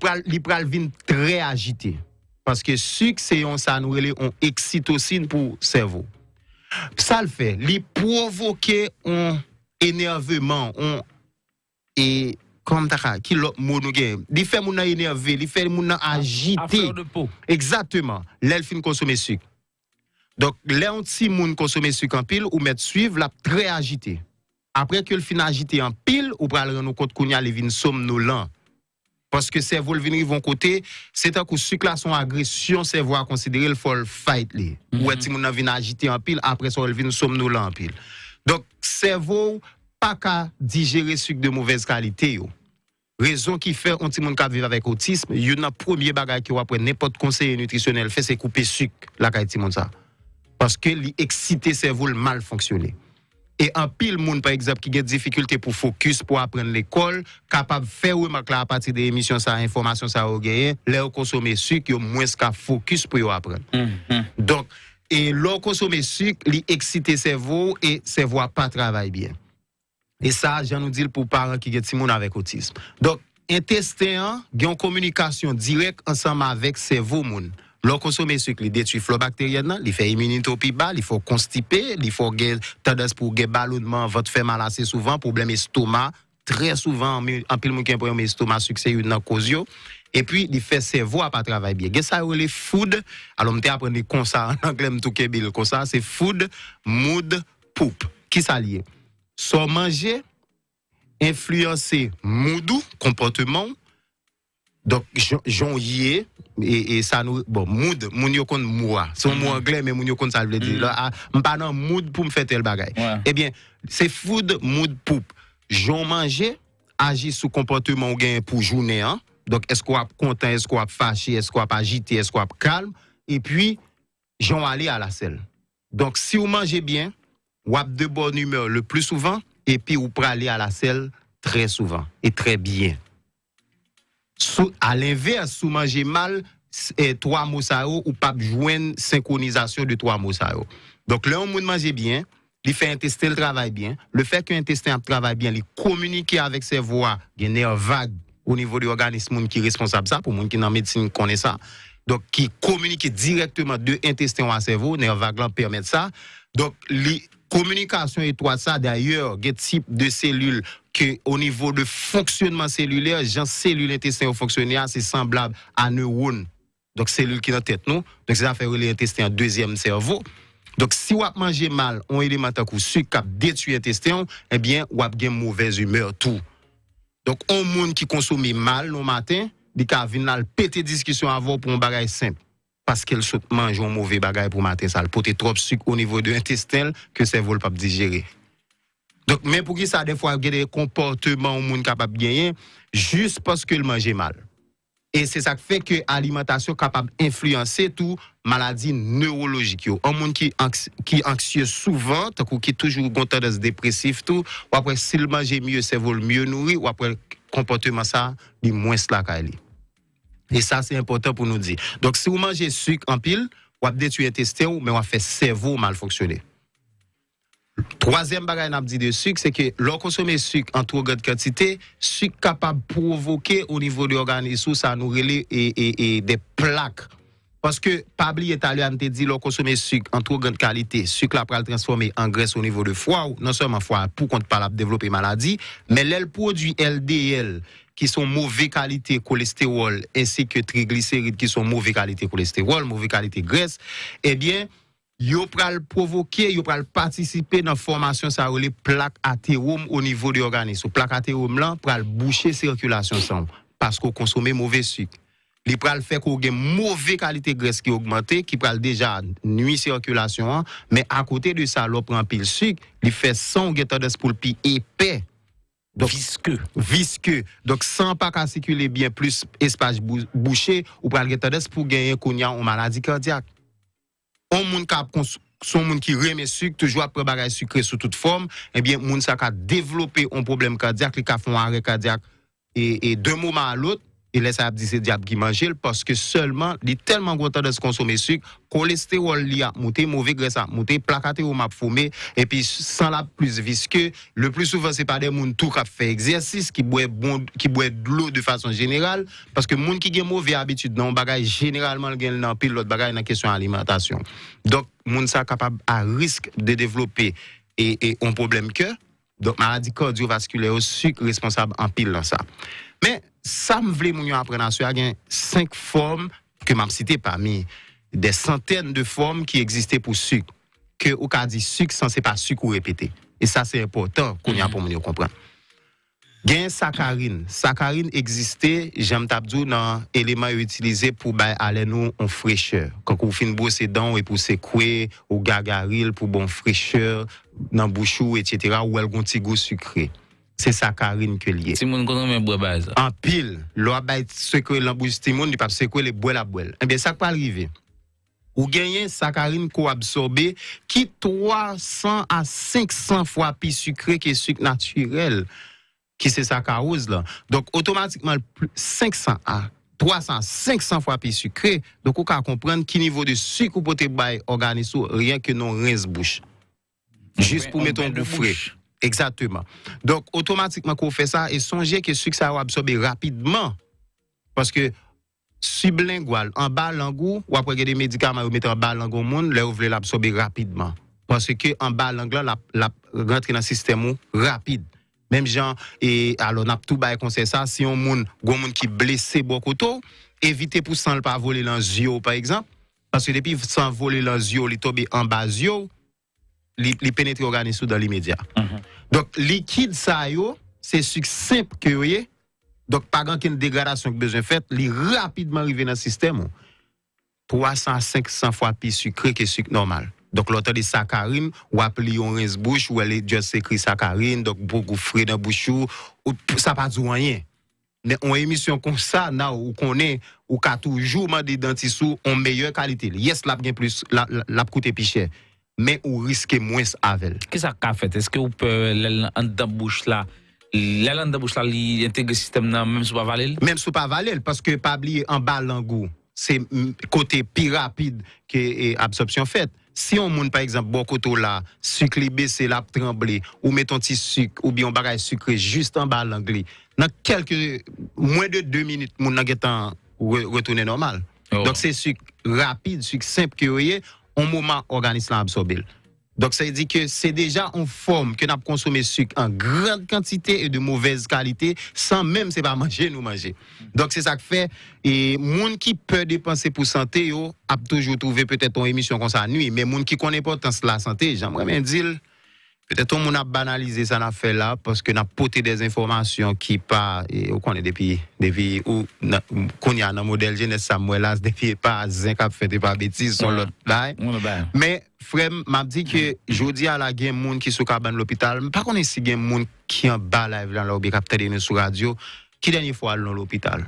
pral vin très agité. Parce que sucre, c'est un ça on excitocine pour cerveau. Ça le fait, Il provoque un énervement, et comme ta qui l'autre mot nous li fait mouna énervé, li fait mouna agité. Exactement, l'elfin consomme sucre. Donc, le consomme moun consomme sucre en pile ou met suivre la très agité. Après que le fin agité en pile, ou pral renou compte kounya le vin somnolent. Parce que c'est vous le venir vont côté, c'est un coup sucre son agression, c'est à considérer le fall fight. Li. Mm le Ou est-ce que agiter en pile, après ça, vous là en pile. Donc, c'est pas qu'à digérer sucre de mauvaise qualité. Raison qui fait un petit monde qui vivre avec autisme, il y a premier bagage qui va prendre n'importe conseil nutritionnel, fait c'est couper sucre, la ça. Parce que il c'est cerveau le mal fonctionner. Et un pile monde, par exemple, qui a des difficultés pour focus, pour apprendre l'école, capable de faire remarque à partir des émissions, ça, information, ça, au gagné, leur consommer sucre, moins qu'à focus pour apprendre. Mhm. Donc, et leur consommer sucre, li excite cerveau et cerveau pas travaille bien. Et ça, j'en nous dis pour parents qui ont monde avec autisme. Donc, intestin, une communication directe ensemble avec cerveau monde. Lorsqu'on consomme sucre, il détruit flore bactérienne, il fait immunité au bas, il faut constipé. il faut tendance pour des ballonnement, votre fait mal assez souvent, problème estomac, très souvent, en pile, qui a un problème estomac, succès, une cause. Et puis, il fait cerveau pas travailler bien. Qu'est-ce que les food? Alors, on appris comme ça, en anglais, tout kebil, comme ça, c'est food, mood, poop. Qui ça Soit manger, influencer moodou, comportement, donc, j'en y Et, ça nous bon mood moun yo kon moi son mm-hmm. mot anglais mais moun yo kon ça veut dire mm-hmm. là ah, pas dans mood pour me faire tel bagay eh bien c'est food mood poup j'en manger agis sous comportement gain pour journée hein? donc est-ce qu'on est content est-ce qu'on est fâché est-ce qu'on est agité est-ce qu'on est calme et puis j'en aller à la selle donc si vous mangez bien vous avez de bonne humeur le plus souvent et puis vous pouvez aller à la selle très souvent et très bien sou, à l'inverse, sous manger mal, et eh, trois mots ou pas une synchronisation de trois mots donc là on mange bien il fait intestin le travail bien le fait que l'intestin travaille bien il communique avec ses voix il nerfs vague au niveau de l'organisme qui est responsable ça pour gens qui en médecine connaît ça donc qui communique directement de intestin à cerveau les vague permet ça donc les communication étroite ça d'ailleurs des types de cellules au niveau de fonctionnement cellulaire, genre cellule intestin fonctionnent assez semblable à neurone. Donc cellule qui dans la tête nous, donc ça fait l'intestin deuxième cerveau. Donc si on mange mal, on élément coup sucre qui détruit l'intestin, eh bien on a une mauvaise humeur tout. Donc on monde qui consomme mal le matin, il va venir péter discussion avant pour un bagage simple parce qu'elle saute mange un mauvais bagage pour matin ça, le pote trop sucre au niveau de l'intestin que cerveau pas digérer. Donc, même pour qui ça, des fois, il y a des comportements où monde capable de gagner juste parce qu'il mange mal. Et c'est ça qui fait que l'alimentation est capable d'influencer tout maladie neurologique. Un monde qui est anxieux souvent, qui est toujours de se dépressif, tout, ou après, s'il mange mieux, c'est mieux nourri, ou après, comportement ça, il moins la Et ça, c'est important pour nous dire. Donc, si vous mangez sucre en pile, vous avez détruit l'intestin, mais vous avez fait cerveau mal fonctionner. Troisième bagage de sucre, c'est que l'on consomme sucre en trop grande quantité, sucre capable de provoquer au niveau de l'organisme, ça nous relève et, des plaques. Parce que, Pabli et tout à dit, l'on consomme sucre en trop grande qualité, sucre après le transformer en graisse au niveau de foie, non seulement foie, pour qu'on ne pas développer maladie, mais les produits LDL, qui sont mauvaise qualité cholestérol, ainsi que triglycérides, qui sont mauvaise qualité cholestérol, mauvaise qualité graisse, eh bien, yo pral provoquer, yo pral participer dans formation ça les plaques athérome au niveau de l'organisme. Plaque athérome là pral boucher circulation sang parce qu'on consomme mauvais sucre. Li pral fait qu'on une mauvaise qualité graisse qui augmenter, qui pral déjà nuit circulation mais à côté de ça l'on prend pile sucre, il fait sang tendance pour le épais. Donc, visqueux. Visqueux. Donc, sans pas circuler bien plus espace bouché, ou pral tendance pour gagner un maladie cardiaque on moun ka son moun qui remet sucre toujours après bagarre sucré sous toute forme eh bien moun ça a développé un problème cardiaque qui a fait arrêt cardiaque et, et d'un moment à l'autre et là, ça a dit, c'est diable qui mange parce que seulement, il est tellement content de se consommer sucre, cholestérol li a monté, mauvais graisse a monté, placaté ou m'a et puis sans la plus visqueux, le plus souvent, c'est pas des gens tout qui fait exercice, qui boit bon, qui boit de l'eau de façon générale, parce que les gens qui ont mauvaise habitude dans bagage, généralement, ils ont pile l'autre bagage dans la question alimentation. Donc, les gens sont capables à risque de développer et, un problème cœur. Dok maladi kardiovaskule o suk responsab anpil lan sa. Men, sa m vle moun yo aprenanswe agen 5 form ke mam cite parmi de santen de form ki egziste pou suk. Ke ou ka di suk san se pa suk ou repete. E sa se repotan kon yo apon mm-hmm. moun yo kompran. Genye sakarin, sakarin eksiste jam tabdou nan eleman yo itilize pou bay alenou an frecheur. Kankou fin bo se don we pou sekwe ou gagaril pou bon frecheur nan bouchou etyetera ou el gontigo sukre. Se sakarin ke liye. Timon konon men boye baye sa? An pil, lo baye sekwe lanbouz timon di pap sekwe le boye la boye. Enbyen eh sa kwa alrive? Ou genye sakarin ko absorbe ki 300 a 500 fwa pi sukre ke suk naturel. qui c'est sa cause là. Donc automatiquement 500 à 300, 500 fois plus sucré. Donc on peut comprendre qui niveau de sucre peut être organisme rien que non rince bouche. Juste pour mettre un bouche. Exactement. Donc automatiquement qu'on fait ça et songez que le sucre ça va absorber rapidement parce que sublingual en bas langou ou après des médicaments vous mettez en bas langou monde, là vous voulez l'absorber rapidement parce que en bas langou la, la rentre dans le système rapide. Même gens, et alors, n'a tout bail conseil ça, si on moun, gon qui blessé beaucoup tôt, éviter pour sans pas voler par exemple. Parce que depuis sans voler l'anzio yeux, il en bas les il pénètre dans l'immédiat. Mm-hmm. Donc, liquide ça yo, c'est simple que vous Donc, pas grand qu'une dégradation qui besoin faite, il rapidement arrivé dans le système. 300, 500 fois plus sucré que sucre normal. Donc, l'autre de Sakarim ou appelé on rince bouche, ou elle est écrit Sakarim donc beaucoup frais dans bouche, ou ça pas du rien. Mais on émission comme ça, là, où qu'on est, ou qu'a toujours mandé dentiste en meilleure qualité. Yes, l'a bien plus, l'a, l'a coûte plus cher. Mais on risque moins avec. Qu'est-ce que ça fait? Est-ce que vous pouvez, dans bouche là, la de bouche là, l'intégrer le système, même si pas valable Même si pas valable parce que pas oublier en bas l'angou, c'est mm, côté plus rapide que l'absorption faite. Si yon moun, par exemple, bo koto la, suk li bese, lap tremble, ou meton ti suk, ou bi yon bagay sukre, just an bal langli, nan kelke, mwen de 2 minute moun nage tan retoune normal. Dok se suk rapide, suk semp kyo ye, an mouman, oranis lan absobel. Donc, ça veut dire que c'est déjà en forme que nous avons consommé sucre en grande quantité et de mauvaise qualité, sans même c'est pas manger, nous manger. Donc, c'est ça que fait, et monde qui peut dépenser pour santé, yo, a toujours trouvé peut-être une émission comme ça à nuit, mais monde qui connaît pas la santé, j'aimerais bien dire, Petè ton non, moun ap banalize sa nan fè la, poske nan pote dezinformasyon ki pa, ou konen depi, depi ou konen nan model jenè Samuelas, depi e pa a zin kap fète pa bètise son lot bay. Moun ap bay. Men, frem, m ap di ke joudi ala gen moun ki sou ka ban l'opital, m pa konen si gen moun ki an ba live lan la ou bi kap tè dene sou radyo, ki denye fwa lan l'opital,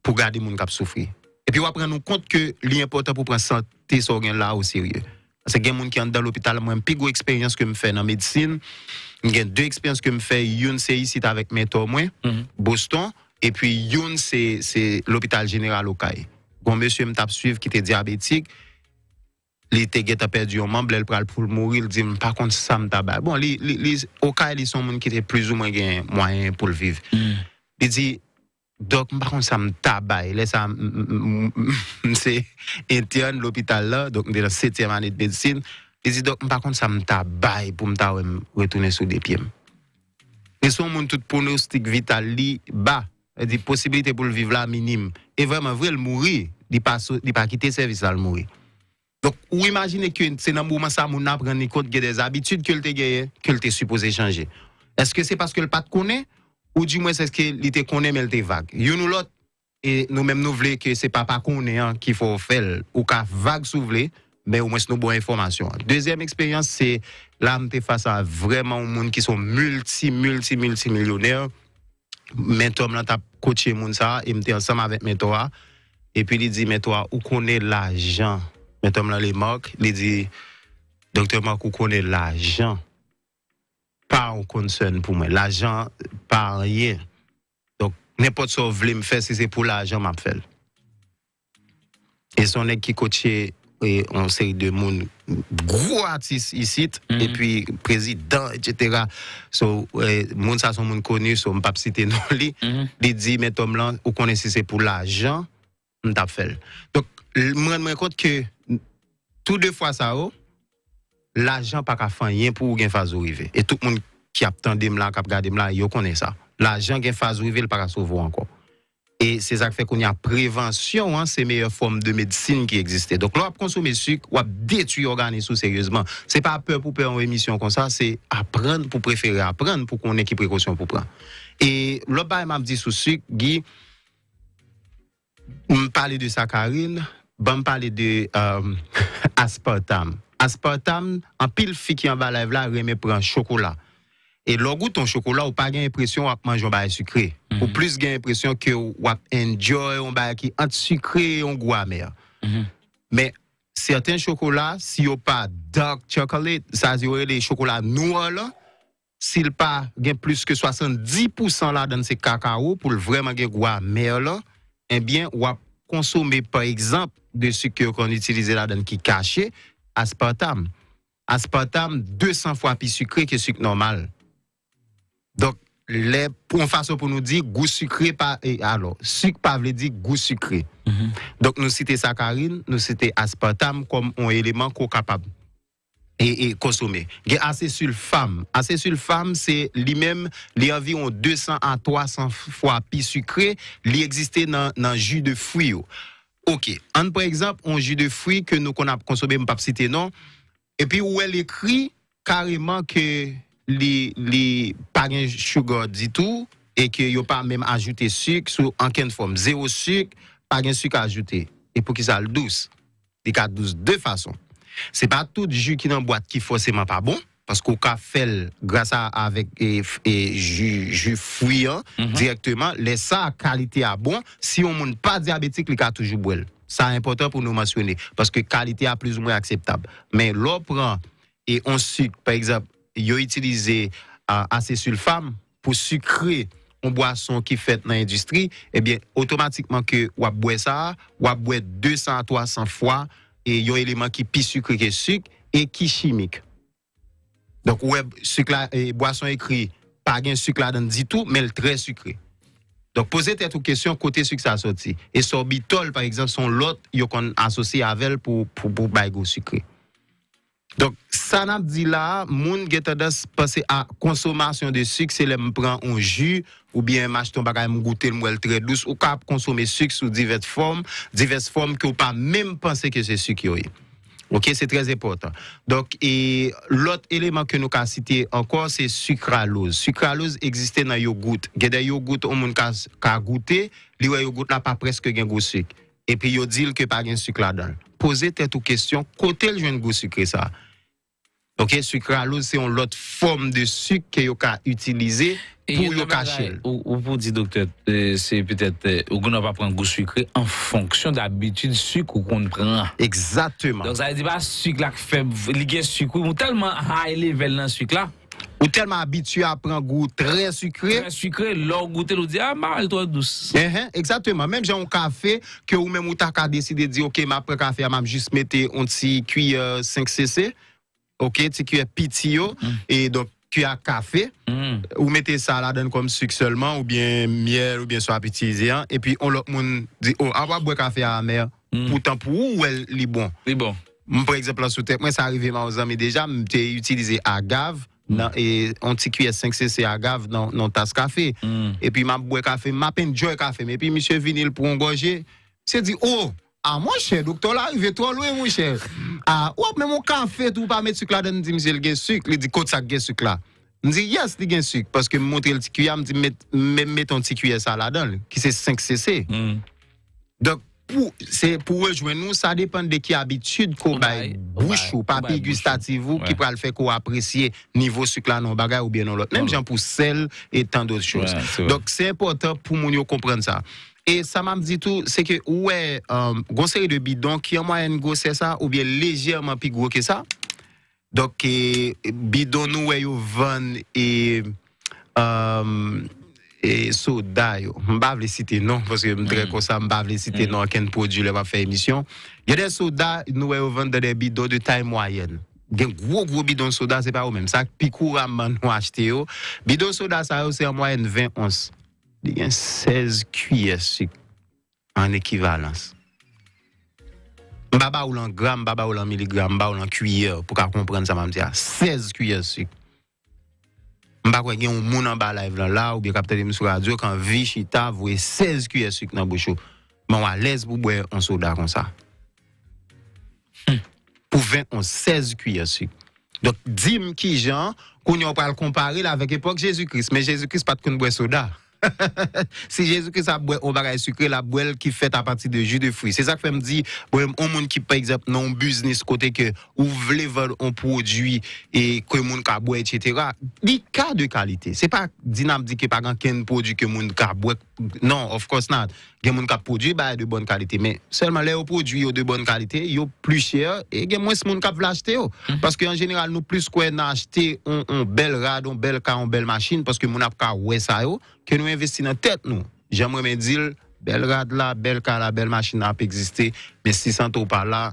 pou gade moun kap soufri. E pi wap pren nou kont ke li importan pou prensanti so gen la ou sirye. c'est quelqu'un qui est dans l'hôpital moi une expérience que me fait dans médecine j'ai deux expériences que me fait une c'est ici avec mes moi mhm. Boston et puis une c'est c'est l'hôpital général au bon monsieur me tape suivre qui était diabétique il était perdu un membre il prend pour mourir il dit par contre ça me tabac bon les au ils sont monde qui était plus ou moins moyen pour le vivre mhm. il dit donc, par contre, ça me tabaille, Là, ça, c'est interne l'hôpital là. Donc, de dans la septième année de médecine. Je dis, donc, par contre, ça me tabaille, pour me retourner sur des pieds. Et son monde tout pronostic vital bas. E Dit possibilité pour le vivre là minime. Et vraiment, vrai, le mourir, il pas, pas quitter le service à mourir. Donc, vous imaginez que c'est dans le moment ça, on en compte des habitudes que le supposé changer. Est-ce que c'est parce que le pas connaît? ou du moins c'est ce qu'il était connaît mais il était vague. Yon ou l'autre et nous même nous voulons que c'est pas qu'on est hein, qu'il faut faire ou qu'a vague s'ouvrir mais au moins nous bonne information. Deuxième expérience c'est là on face à vraiment un monde qui sont multi multi multi millionnaires. Mentor là t'a coaché monde ça et m'était ensemble avec mentor et puis il dit mentor où connaît l'argent. Mentor là les marques, il dit docteur Marc où connaît l'argent pas un concern pour moi. L'argent, pas rien. Donc, n'importe ce que vous voulez me faire, si c'est pour l'argent, je Et son équipe qui coachait et on série de monde gros artistes ici mhm. et puis président etc so eh, monde ça sont monde connu son pas citer non li mm -hmm. dit mais Tom là ou connaît si c'est pour l'argent on t'a donc moi me rends compte que tout deux fois ça oh l'argent pas qu'à rien pour gain phase arriver et tout le monde qui a me là qui regarder me là yo connaît ça l'argent gain phase arriver il pas sauver encore et c'est ça qui fait qu'on y a prévention, hein, c'est meilleure forme de médecine qui existait. Donc, là, consommer sucre, on détruire l'organisme sérieusement. C'est pas peur pour peur en émission comme ça, c'est apprendre pour préférer apprendre pour qu'on ait qui précaution pour prendre. Et l'autre bail m'a dit sur sucre, Guy, on parlait de saccharine, ben on parlait de euh, [laughs] aspartame aspartame, en pile fi qui en va live là, remet prend chocolat. Et goûte ton chocolat, ou pas gain impression ou manger un bail sucré. Mhm. Ou plus gain impression que ou enjoy un bail qui entre sucré et goût amer. Mhm. Mais certains chocolats, si ou pas dark chocolate, ça c'est les chocolats noirs s'il pas plus que 70% là dans ces cacao pour vraiment gain goût là, eh bien ou consommer par exemple de sucre qu'on utilise là dans qui caché Aspartam. Aspartam, 200 fwa pi sukre ke suk normal. Donk, pou nou dik gous sukre, suk pa vle dik gous sukre. Donk nou site sakarin, nou site aspartam kom on eleman ko kapab. E konsome. Asesul fam, asesul fam se li mem li avion 200 a 300 fwa pi sukre li existe nan ju de fuyo. OK. Un, par exemple, un jus de fruits que nous qu'on a consommé, pas citer non. Et puis où elle écrit carrément que les les de sugar du tout et que a pas même ajouté sucre sous en quelle forme, zéro sucre, pas de sucre ajouté. Et pour qu'ils soit doux, douce. Les cas douce de façon. C'est pas tout jus qui dans boîte qui forcément pas bon parce qu'on a grâce à avec et, jus ju mhm. directement les ça qualité à bon si on n'est pas diabétique il a toujours bon. ça important pour nous mentionner parce que qualité à plus ou moins acceptable mais l'on prend et on sucre par exemple ils utilisé euh, sulfame pour sucrer une boisson qui fait dans l'industrie, eh bien, automatiquement que on boit ça, on boit 200 à 300 fois, et il y a élément qui est plus sucré que sucre et qui chimique. Donc, web, sucre et boisson écrit, pas de sucre là-dedans tout, mais le très sucré. Donc, posez vous des questions côté sucre ça sorti. Et sorbitol, par exemple, sont l'autre qu'on associe avec pour, pour, pour bailler sucré. Donc, ça n'a dit là, moun getadas tendance à consommation de sucre, c'est me prend un jus ou bien m'acheter un bagage goûter le très douce ou cap consommer sucre sous diverses formes, diverses formes que ou pas même penser que c'est sucre OK, c'est très important. Donc, et l'autre élément que nous avons cité encore, c'est sucralose. Sucralose existait dans le yogourt. Il y a des yogourts qui ont goûté, les yogourts n'a pas presque de goût sucre. Et puis, il ils disent que pas de sucre là-dedans. Posez tête aux questions, côté le jeune goût sucre ça. OK, sucralose, c'est une autre forme de sucre que vous utilisé pour le cacher. Ou vous dire, docteur, euh, c'est peut-être, euh, ou qu'on ne va pas prendre goût sucré en fonction d'habitude sucre qu'on prend. Exactement. Donc ça veut dire pas sucre là qui fait, liguer sucre, ou tellement high level dans sucre là. Ou tellement habitué à prendre goût très sucré. Très sucré, l'or goûter, l'on dit, ah, mal, toi, douce. Uh-huh, exactement. Même j'ai un café, que ou même ou t'as décidé de dire, ok, ma le café, m'a m'm juste mettre un petit cuillère 5cc, ok, petit cuillère pitio, mm. et donc, cuit à café, ou mettez ça là dedans comme sucre seulement, ou bien miel, ou bien soit appétisé. Et puis, on l'autre dit, oh, on va boire café à la mer. Pourtant, pour où elle est bon? que est bon. Par exemple, sous moi, ça arrivé à mes amis déjà, j'ai utilisé agave. Nan, et on petit cuillère 5 cc agave dans dans tasse café et puis m'a boire café m'a peine café mais puis monsieur vinil pour engorger c'est dit oh ah, mon cher, docteur, là, il veut trop loin, mon cher. Ah, ouais mais mon café, tout pas mettre sucre là, dit, monsieur, il y a sucre. Il dit, côte, ça, il sucre là. Je dit, yes, il y a sucre. Parce que montrer le petit cuillère, je dit « mets ton petit cuillère ça là-dedans, qui c'est 5 cc. Hmm. Donc, c'est pour rejoindre nous, ça dépend de qui habitude qu'on baille bouche ou papier gustatif ou qui peut le faire qu'on apprécie niveau sucre là non bagaille ou bien non l'autre. Même genre pour sel et tant d'autres choses. Donc, c'est important pour nous comprendre ça. E sa mam zi tou, se ke oue euh, gonseri de bidon ki anwayen gosè sa ou biye lejèrman pi gwo ke sa. Dok bidon nou wey ou ven e soda yo. Mbav le site non, foske mdre konsa mm. mbav le site mm. non, ken prodjou le va fè emisyon. Yade soda nou wey ou ven dene bidon de tae mwayen. Gen gwo gwo bidon soda se pa ou menm sa, pi kou ramman nou achte yo. Bidon soda sa yo se anwayen 20-11. il y a 16 cuillères sucre en équivalence. Baba ou en gramme, baba ou en milligramme, baba ou en cuillère, pour comprendre ça, je 16 cuillères sucre. Je ne sais pas si monde en bas live là, ou bien capté de sur radio, quand vie chita, vous 16 cuillères sucre dans le bouchon. Je vous l'aise pour boire un soda comme ça. Hmm. Pour 20, on 16 cuillères sucre. Donc, dim qui gens qu'on pas le comparer avec l'époque Jésus-Christ. Mais Jésus-Christ, pas de boire soda c'est [laughs] jésus qui a boit au bagage sucré, la boîte qui fait à partir de jus de fruits. C'est ça que je me dis, un monde qui, par exemple, non business, côté que vous voulez un produit et que le monde qui boit, etc., des cas de qualité. C'est pas dynamique que par un produit que le monde qui Non, of course not. Il y a qui produit bah, de bonne qualité, mais seulement les produits de bonne qualité, ils sont plus chers et il y a moins de monde qui veulent acheter. Hmm. Parce qu'en général, nous plus qu'on achète un bel rad, un bel car, une belle machine, parce que mon a ouais ça, Kè nou investi nan tèt nou. Jamwè men dil, bel rad la, bel kala, bel machina ap existè. Men si santo pa la,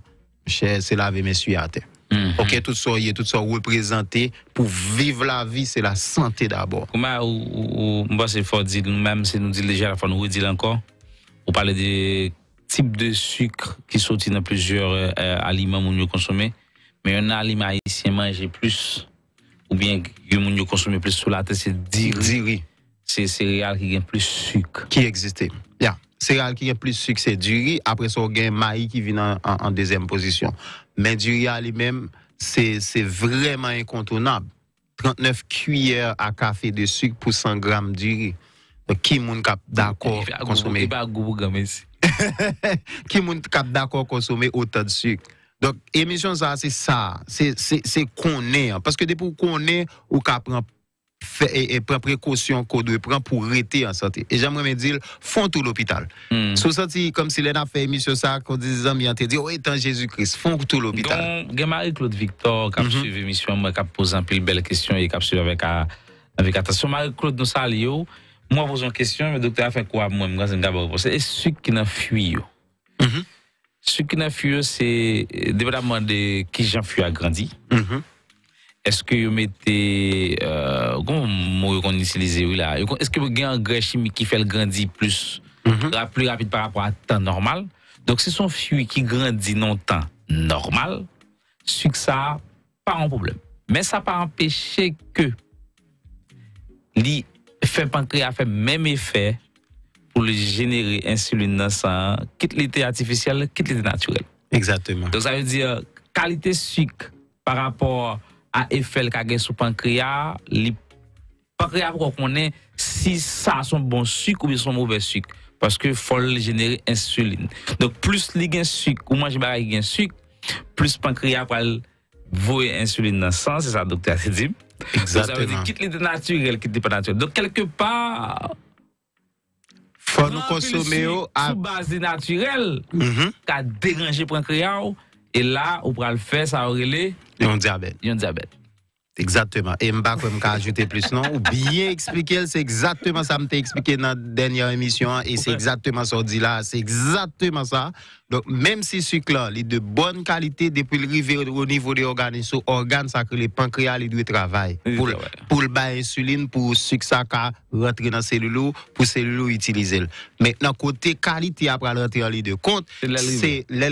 chè se lave men suyate. Mhm. Ok, tout soye, tout soye reprezentè. Pou vive la vi, se la sante d'abord. Kouman ou mba se fò di nou mèm, se nou di lejè la fò, nou wè di lankò. Ou pale de tip de sukri ki soti nan plejè euh, alimè moun yo konsome. Men yon alimè a yisi manje plus. Ou bien yon moun yo konsome plus sou la tè se diri. c'est céréales qui ont plus sucre. Qui existait. Yeah. Céréales qui ont plus sucre, c'est du riz. Après ça, on a maïs qui vient en, deuxième position. Mais du riz lui-même, c'est vraiment incontournable. 39 cuillères à café de sucre pour 100 grammes de riz. qui est cap d'accord consommer? [laughs] qui d'accord consommer autant de sucre? Donc, émission ça, c'est ça. C'est qu'on est. Hein. Parce que depuis qu'on est, on prend et, et prend précaution qu'on doit prendre pour rester en santé. Et j'aimerais me dire, font tout l'hôpital. Mm. Sous senti comme si l'on a fait émission ça, qu'on disait, amis, on dit, oh, Jésus-Christ, font tout l'hôpital. Donc, Marie-Claude Victor, qui a mhm. suivi l'émission, qui a posé une belle question et qui a suivi avec, euh, avec attention. Marie-Claude, nous saluons. Moi, vous une question, le docteur a fait quoi Moi, je me répondre. Et ce qui n'a fui mhm. ce qui n'a fui, c'est euh, de qui j'en fui a grandi. -hmm. Est-ce que vous mettez. Euh, comment vous utilisez Est-ce que vous avez un chimique qui fait le grandir plus, mhm. rapidement plus rapide par rapport à temps normal Donc, si son fui qui grandit non temps normal, sucre ça pas un problème. Mais ça pas empêcher que les fait a fait même effet pour le générer insuline dans ça quitte l'été artificiel, quitte l'été naturel. Exactement. Donc, ça veut dire qualité sucre par rapport A FL ka gen sou pankriya, li pankriya pou konnen si sa son bon suk ou son moube suk. Paske fol genere insuline. Donk plus li gen suk ou manjibara gen suk, plus pankriya pou al vowe insuline nan san. Se sa dokte asedib. Exactement. Kite li de naturel, kite li de panaturel. Donk kelke pa, fol nou konsome yo a... ...sou base de naturel, ka deranje pankriya ou... Et là, on peut le faire, ça aurait il Un diabète. Un diabète. Exactement. Et je ne vais pas ajouter plus, non? Ou bien expliquer, c'est exactement ça que je t'ai expliqué dans la dernière émission. Et c'est exactement ça, on dit là. C'est exactement ça. Donc, même si ce sucre-là est de bonne qualité, depuis le river au niveau des organes, les organes, ça que les pancréas, les travail. Pour, le bain insuline, pour le sucre, ça rentrer dans la cellule, pour cellule utiliser. Mais dans côté qualité, après rentrer en les de compte, c'est le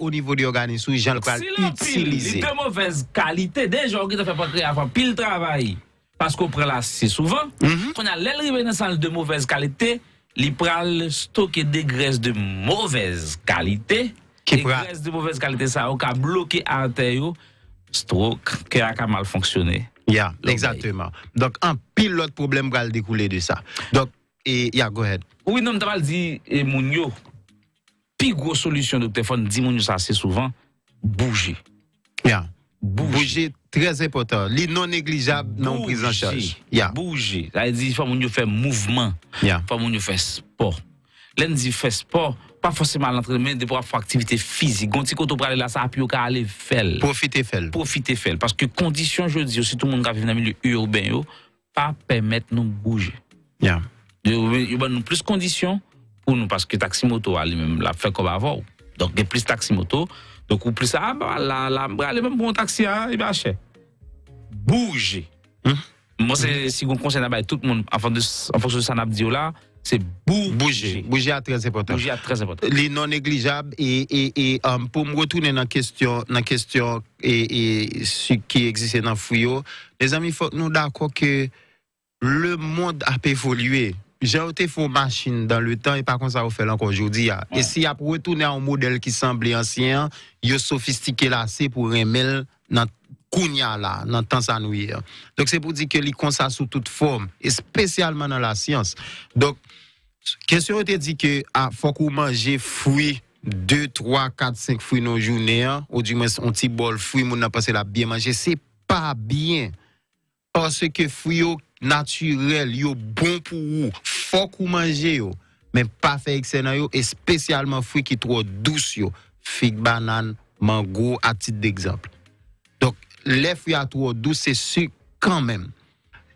au niveau des organes, j'en le utiliser. C'est de mauvaise qualité. Déjà, on fait pancréas avant pile travail. Parce qu'on prend là, c'est souvent. Mhm. on a l'air dans de mauvaise qualité. Les pral stocker des graisses de mauvaise qualité. des graisses de mauvaise qualité, ça a bloqué l'artère, stroke, qui a mal fonctionné. Ya, exactement. Donc, un pilote problème va découler de ça. Donc, et, go ahead. Oui, non, t'as dit, et eh, mon plus pire grosse solution, docteur Fon, dit mon ça assez souvent, bouger. Ya bouger très important. Les non négligeables non prise en charge. Yeah. Bouger. Ça veut dire nous faut faire mouvement. Il nous faut faire sport. L'un dit faire sport, pas forcément l'entraînement, mais de faire activité physique. Donc, si on parle là, ça, puis on aller faire. Profiter faire. Profiter faire. Parce que condition, je dis, si tout le monde qui vit dans le milieu urbain, pas permettre nous bouger. Il y a plus de conditions pour nous, parce que taxi moto, lui même la fait comme avant. Donc, il y a plus de taxi moto. Donc, plus ça, bah, là, là, bah, allez même pour un taxi, hein, il va cher. Bouger. Hmm? Moi, c'est si vous conseillez, à bah, tout le monde, en fonction de ça, n'a dit là, c'est bouger. Bouger. Bouger est très important. Bouger est très important. Les non négligeables et, euh, pour me retourner dans la question, dans et, ce qui existait dans Fouillot, les amis, il faut que nous d'accord que le monde a évolué j'ai fait une machine dans le temps et par contre ça vous fait encore aujourd'hui. Ah. Ouais. Et si a pour retourner à un modèle qui semblait ancien, il sophistiqué là, c'est pour remettre dans le là, dans le temps ça nous Donc c'est pour dire que l'icon ça sous toute forme, et spécialement dans la science. Donc, question était dit que ah, faut qu'on mange fruits 2, 3, 4, 5 fruits nos journée, hein. ou du moins un petit bol fruits, mon a passé la bien manger, c'est pas bien. Parce que fruits naturel, yo bon pour vous, faut ou manger, mais pas fait excellent, et spécialement fruits qui trop douces, fig banane, mango, à titre d'exemple. Donc, les fruits à trop douces, c'est sûr quand même.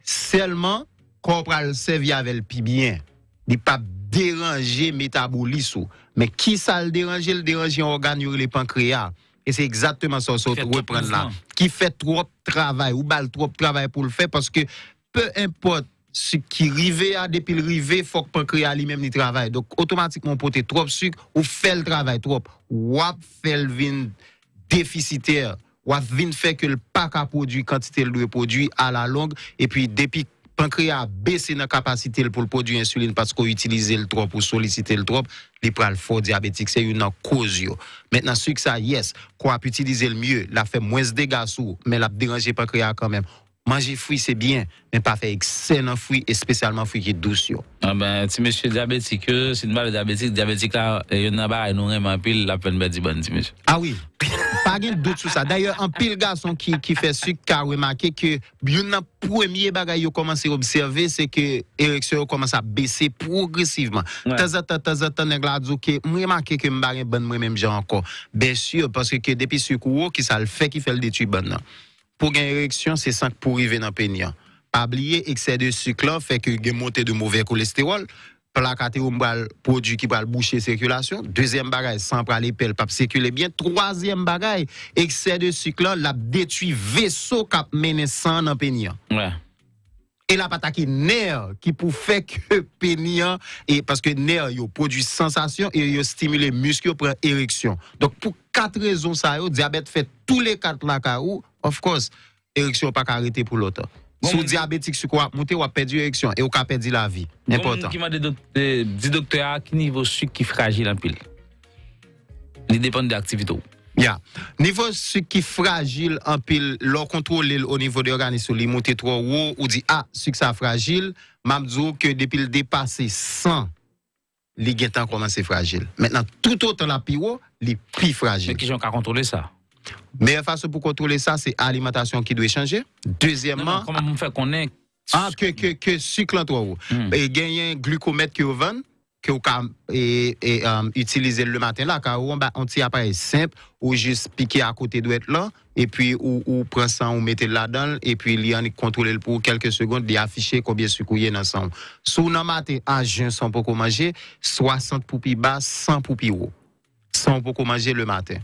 Seulement, quand va le servir avec le pi bien, il pas déranger métabolisme. Mais qui ça le dérange? Le dérange organe, les pancréas. Et c'est exactement ça, ça reprendre là. Qui fait trop de travail, ou bal trop de travail pour le faire, parce que peu importe ce qui arrive, à hein, depuis le il faut que pancréas lui-même ni travaille. Donc automatiquement poter trop sucre ou fait le travail trop, ou faire le déficitaire, ou vin fait que le pas à produire quantité de produit à la longue et puis depuis pancréas a baissé la capacité pour le produit insuline parce qu'on utilise le trop pour solliciter le trop, il prend le fort diabétique, c'est une cause Maintenant sucre ça yes, quoi utiliser le mieux, l'a fait moins de dégâts mais l'a dérangé pancréas quand même. Manger fruits, c'est bien, mais pas faire excellent fruits, et spécialement fruits qui sont douces. Ah ben, si monsieur diabétique, euh, si une maladie diabétique, diabétique là, il y en a pas, nous en pile, la peine de dire bon, monsieur. Ah oui, [laughs] pas de doute sur ça. D'ailleurs, un pile garçon qui, qui fait sucre, a remarqué que, bien des premier bagages a commencé à observer, c'est que l'érection commence à baisser progressivement. De temps en temps, dit, temps en temps, que je ne suis pas bon moi-même, j'ai encore. Bien sûr, parce que depuis le sucre, qui ça le fait, qui fait le détruit bon. pou gen ereksyon, se sank pou rive nan penyan. A blye, ekse de syklon, fek gen monte de mouve kolesterol, plakate ou mbal prodjou ki mbal bouché sekulasyon. Dezem bagay, san pral epel pap sekule bien. Troasyem bagay, ekse de syklon, la detui veso kap menesan nan penyan. Mwen. E la pataki ner, ki pou fek penyan, e paske ner yo prodjou sensasyon, yo e yo stimule muskyo pre ereksyon. Donk pou kat rezon sa yo, diabet fek tou le kat laka ou, Of course, ereksyon pa karite pou lota. Bon, sou diabetik sou kwa mouti wap perdi ereksyon e w ka perdi la vi. Moun ki mwade di doktor a, ki nivou sou ki fragil an pil? Li depan de aktivite ou. Ya. Ah, nivou sou ki fragil an pil, lor kontrole l o nivou de rani sou li mouti tro ou ou di a, sou ki sa fragil, mamdou ke depil depase san li getan koman se fragil. Mwenan toutotan la pi ou, li pi fragil. Mwenan ki joun ka kontrole sa? Meilleure façon pour contrôler ça, c'est l'alimentation qui doit changer. Deuxièmement. comment vous faites qu'on ait. Ah, que, que, que sucre en hmm. Et gagner un glucomètre qui vous que vous et, et euh, utiliser le matin là car on a un petit appareil simple ou juste piquer à côté de être là et puis ou, ou prend ça ou mettez là dedans et puis il y en contrôler pour quelques secondes d'afficher afficher combien sucre y a dans son sous le matin à jeun sans pour manger 60 pour bas 100 pour haut 100 pour manger le matin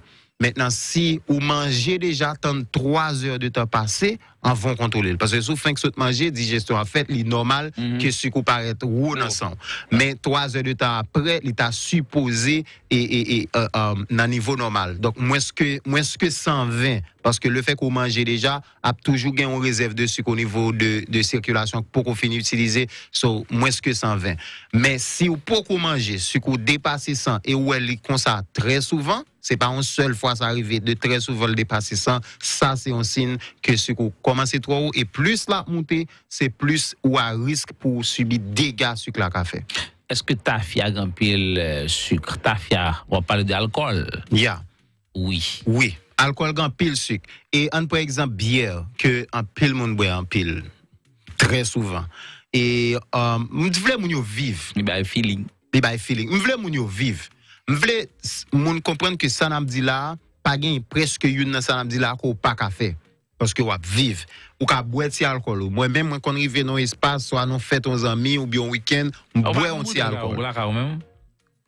Maintenant, si vous mangez déjà, tant trois heures de temps passé, en vont contrôler. Parce que si que vous mangez, digestion en fait, c'est normal mhm. que ce qu'on paraît roux ensemble. Mais trois heures de temps après, il est supposé et, et, et euh, euh niveau normal. Donc, moins que, moins que 120, parce que le fait qu'on mangez déjà, a toujours gagné une réserve de sucre au niveau de, circulation pour qu'on finisse utiliser, so, moins que 120. Mais si vous pouvez manger, sucre vous 100 et où elle comme ça très souvent, c'est pas une seule fois ça arrivé, de très souvent le dépasser 100, ça c'est un signe que ce qu'on commence trop haut et plus la montée, c'est plus ou à risque pour subir des dégâts sur la café. Est-ce que tafia pile euh, sucre, tafia, on parle d'alcool Oui. Oui, alcool pile sucre et un par exemple bière que un pile monde boit en pile très souvent et euh, je voulais que vivre. Il feeling. Je feeling. Je voulais vivre je voulais moun comprendre que ça n'a dit là, pas gain presque une ça n'a dit là qu'on pas qu'à faire parce que wap vive ou ka boire ti alcool moi même quand arrivé dans espace soit nous fête aux amis ou bien week-end ah, boire un ti alcool Vous quand même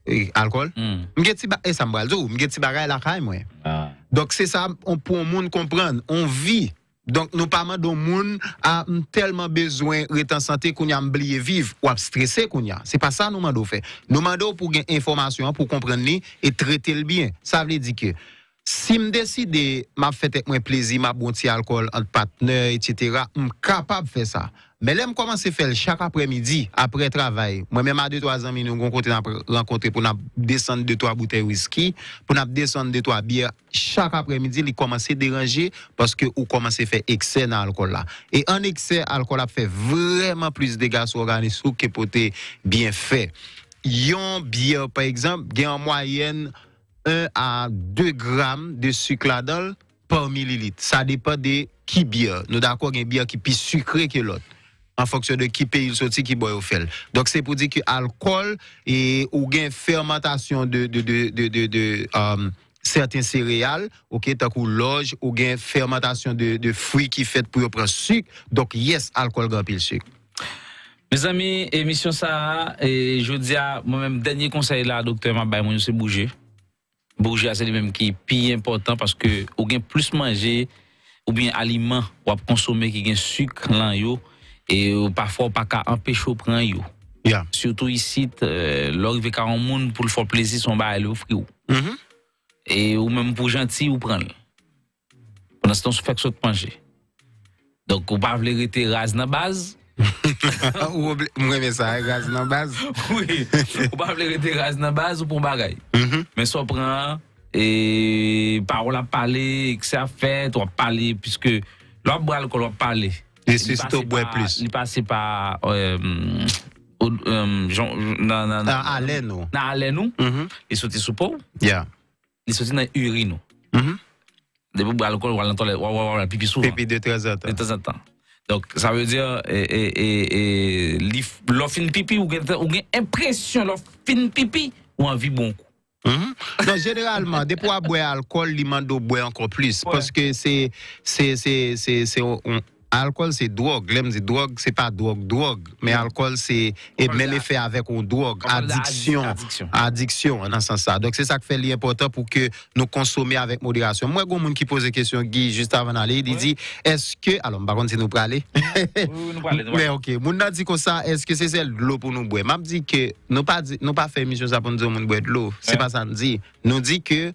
et alcool m'gè ti et ça me dit m'gè ti bagay la caille moi ah. donc c'est ça on pour monde comprendre on vit donc, nous parlons d'un monde a tellement besoin en santé qu'on a oublié vivre ou stressé qu'on a. C'est pas ça nous demandons faire. Nous demandons pour des information, pour comprendre et traiter le bien. Ça veut dire que si je décide, m'a fait avec plaisir, m'a bon alcool entre partenaire, etc., je suis capable de faire ça. Mais là, je commence à faire chaque après-midi, après travail. Moi-même, à 2 trois ans, nous avons rencontré pour descendre de trois bouteilles de whisky, pour descendre de trois bières. Chaque après-midi, il commence à déranger parce que vous commence à faire excès dans l'alcool. Et un excès, a fait vraiment plus de dégâts sur l'organisme que pour bien fait. Yon bière, par exemple, il a en moyenne 1 à 2 grammes de sucre là-dedans par millilitre. Ça dépend de qui bière. Nous d'accord, il y a une bière qui est plus sucrée que l'autre. an foksyon de ki pe yil soti ki boy ou fel. Dok se pou di ki alkol ou gen fermentasyon de certain sereyal, ok, tak ou loj ou gen fermentasyon de fwi ki fet pou yo pre suk, dok yes, alkol gampil suk. Me zami, emisyon sa, je ou di a, mwen mwen denye konsey la, doktor Mabay, mwen yo se bouje. Bouje a se li mwen ki pi important paske ou gen plus manje ou bien aliman ou ap konsome ki gen suk lan yo, E ou pafwa ou pa ka anpecho pran yo. Siyoto yisit, euh, lor veka an moun pou l fòl plezi son ba alè ou fri mm-hmm. yo. E ou mèm pou janti ou pran. Pou nan siton sou fèk sou t'panje. Donk ou pa vle rete raz nan baz. [laughs] Ou mwen mè sa, raz nan baz? [laughs] Oui, ou pa vle rete raz nan baz ou pou mba gay. Mè mm-hmm. so pran, e pa ou la pale, kè se a fè, to a pale. Piske lor bral kon lor pale. Les sisters boivent plus. Il passe par. Euh, euh, dans alenou, Dans haleine, mm-hmm. Il sortit sous peau. Ils sautent dans l'urine. Mm-hmm. Depuis que l'alcool, on entend la pipi souvent. Pipi hein. de temps en temps. De temps en temps. Donc, ça veut dire, l'offre une pipi, ou impression, l'offre une pipi, ou envie bon Mm -hmm. Donc, généralement, des fois, boire alcool, il mando boire encore plus. Ouais. Parce que c'est, c'est, c'est, c'est Alcool, c'est drogue. L'aime dit drogue, c'est pas drogue, drogue. Mais alcool, c'est même effet avec une drogue, addiction, addiction, addiction, dans ce sens-là. Donc, c'est ça qui fait l'important pour que nous consommions avec modération. Moi, il y qui pose une question, Guy, juste avant d'aller, il dit, est-ce que, alors, par contre, si nous parler aller. [laughs] Mais ok, mon a dit comme ça, est-ce que c'est celle de l'eau pour nous boire? M'a dit que, nous pas, nous pas fait mission ça pour nous dire, nous boire de l'eau. C'est pas ça, nous dit. Nous dit que,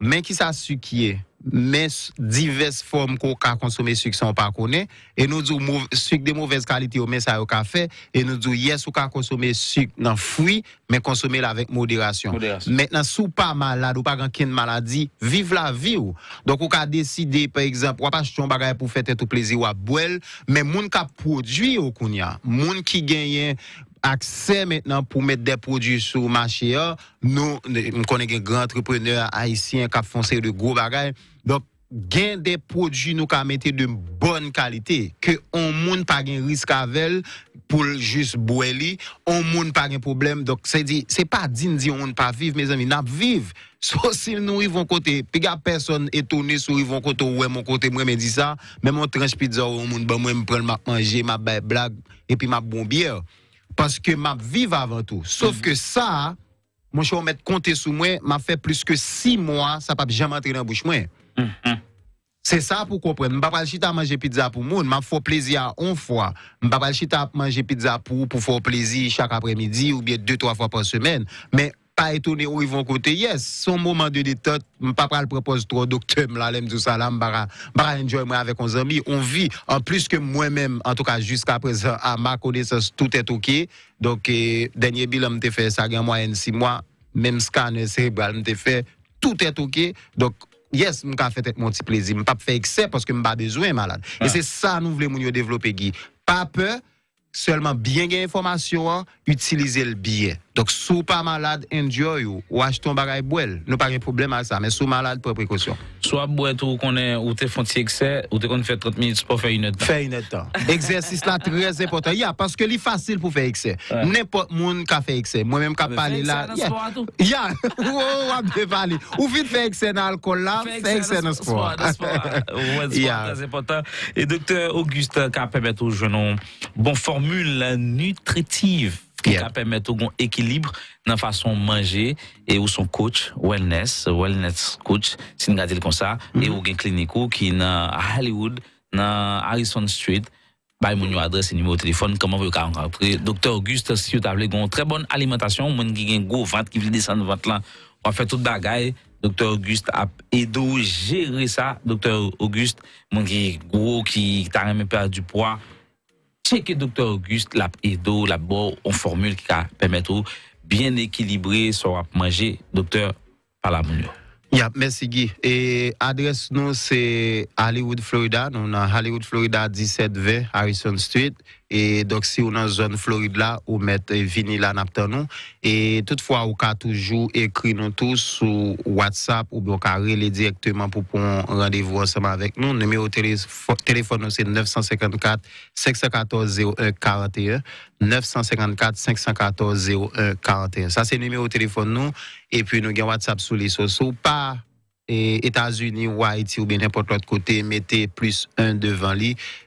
mais qui ça qui est mais diverses formes qu'on a consommé sucre sans pas connaît et nous disons sucre de mauvaise qualité au mais ça au café et nous disons yes on peut consommer sucre dans fruit mais consommer avec modération. si Maintenant sous pas malade ou pas aucune maladie, vive la vie Donc on a décidé par exemple on pas acheter un bagage pour faire tout plaisir ou à boire mais monde qui produit au kounya, monde qui gagne accès maintenant pour mettre des produits sur le marché. Hein. Nous, nous connaissons des grands entrepreneurs haïtiens qui font de gros bagages. Donc, gain des produits nous qui mettre de bonne qualité, que on monde pas un risque avec pour juste boire, on monde pas un problème. Donc, c'est dit, c'est pas digne de on ne pas vivre, mes amis, n'a vivre. Sauf [laughs] si nous vivons côté, puis personne étonné sur ils vont côté, ouais, mon côté, moi, me dis ça, même mon tranche pizza, on monde, ben moi, me prend, ma manger, ma blague, et puis ma bonne bière parce que m'a va avant tout. Sauf mm. que ça, mon chou mettre compter sous moi, m'a fait plus que six mois, ça ne peut jamais entrer dans la bouche mm-hmm. C'est ça pour comprendre. Je vais pas chita manger pizza pour monde, m'a faire plaisir une fois. M'pa pas chita manger pizza pour pour faire plaisir chaque après-midi ou bien deux trois fois par semaine, mais pas étonné où ils vont côté. Yes, son moment de détente, papa le propose trop docteur, je l'aime tout ça, là, m'bara, enjoy moi avec nos amis. On vit, en plus que moi-même, en tout cas, jusqu'à présent, à ma connaissance, tout est ok. Donc, eh, dernier bilan, m'te fait ça, en moyenne six mois, même scanner cérébral, m'te fait, tout est ok. Donc, yes, m'ka fait mon petit plaisir, m'pa fait excès parce que m'ba besoin malade. Et ah. c'est ça, nous voulons nous développer, Guy. Pas peur, seulement bien gagner information, utiliser le bien. Donc, si vous pas malade, enjoy ou, achetez un bagage boel. Nous pas de problème à ça, mais si malade, pour précaution. Soit boit ou qu'on est, ou t'es font excès, ou t'es qu'on fait 30 minutes pour faire une heure. Faire une heure. [laughs] Exercice là, [laughs] [laughs] très important. parce que c'est facile pour faire excès. N'importe monde qui fait excès. Moi-même qui parle là. Y a ou vous Ou vite faire excès dans l'alcool là, faire excès dans le sport. c'est important. Et docteur Auguste, qui permis aux jeunes, bon formule nutritive. ki a permet ou gon ekilibre nan fason manje, e ou son coach, wellness, wellness coach, si nga dil kon sa, e ou gen kliniko, ki nan Hollywood, nan Harrison Street, bay moun yon adres, yon nume ou telefon, kama moun yon karankan. Dr. Auguste, si yon table, gon tre bon alimentasyon, moun gen gen gwo vant, ki vile desan vant lan, wafet ou dagay, Dr. Auguste ap, e dou jere sa, Dr. Auguste, moun gen gwo ki tan reme per du pwa, que docteur Auguste la edo, la on formule qui permet permettre bien équilibrer son ap manger, Dr. Palamounio. merci Guy. Et adresse nous c'est Hollywood, Florida. Nous on a Hollywood, Florida 1720 Harrison Street. Et donc, si on est en zone Floride là, on met Vini là, Et toutefois, on où toujours écrire nous tous sur WhatsApp ou bien on directement pour prendre rendez-vous ensemble avec nous. Numéro téléphone, c'est 954 514 0141 954 514 0141 Ça, c'est numéro de téléphone nous. Et puis, nous avons WhatsApp sur les sociaux. Pas États-Unis e ou Haïti ou bien n'importe l'autre côté, mettez plus un devant lui.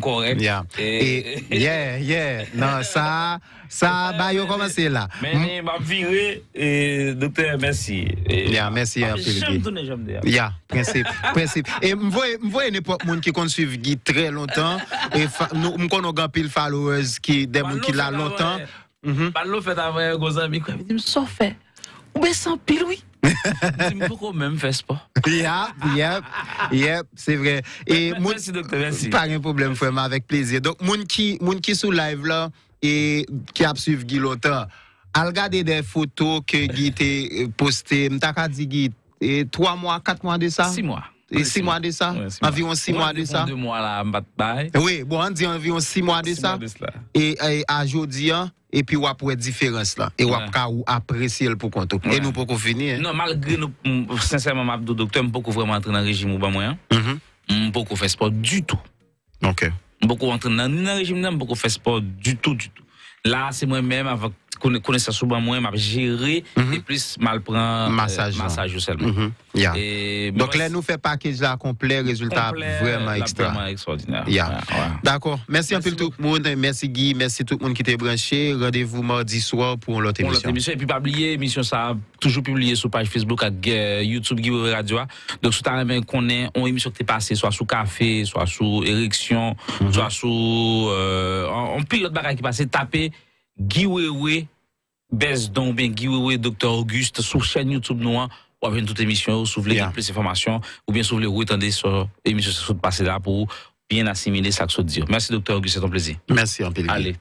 Correct. Yeah. Et, et, yeah, yeah. Non, ça, ça, bah, a commencé là. Mais, hmm? m'a viré, et, docteur, merci. Et, yeah, merci, un hein, peu. J'aime j'aime Yeah, principe, principe. Et m'voye, m'voye n'importe moun qui kon suive Guy très longtemps, et nous, m'kon on gampil followers qui, des moun qui l'a longtemps. Parlo mhm. fait avant gros ami, quoi. Il me s'en fait. Hein. Ou bien sans pile, oui. Mpoko mèm fè sport Yep, yep, yep, c'est vrai Et moun, Merci doktor, merci Par un problème fè mè, avèk plézir moun, moun ki sou live la Et qui ap suiv Gil Otan Al gade de foto ke Gil te poste Mta ka di Gil E 3 mois, 4 mois de ça 6 mois. E 6 mois de ça Avion 6 mois. de sa 2 mwa la mbat bay Oui, bon, an di avion 6 mois de ça. Et a jodi hein, et puis on après différence là et on a apprécier pour compte tout et nous pour finir hein. non malgré nous sincèrement ma docteur beaucoup vraiment entrer dans le régime ou pas moyen hein? -hmm. beaucoup faire sport du tout OK beaucoup entrer dans le régime pas faire sport du tout du tout là c'est moi même avec connaissance souvent moins m'a géré mhm. et plus mal prend euh, massage hein. massage seulement mhm. donc là nous fait package là complet résultat vraiment extraordinaire d'accord merci un peu tout le monde merci Guy merci tout le monde qui était branché rendez-vous mardi soir pour l'autre émission et puis pas oublier l'émission ça toujours publié sur page Facebook et YouTube Guy Radio donc si tu as qu'on est on émission qui t'est passée soit sous café soit sous érection mhm. soit sous on euh, pile l'autre bagarre qui passé taper Guiwewe, Besdon, bien Guiwewe, Docteur Auguste, sur chaîne YouTube noir ou bien toute émission, ou vous voulez plus d'informations, ou bien si ou étendez attendez sur l'émission, sur passer là pour bien assimiler ça que je veux dire. Merci, Docteur Auguste, c'est un plaisir. Merci, Anthony. Allez.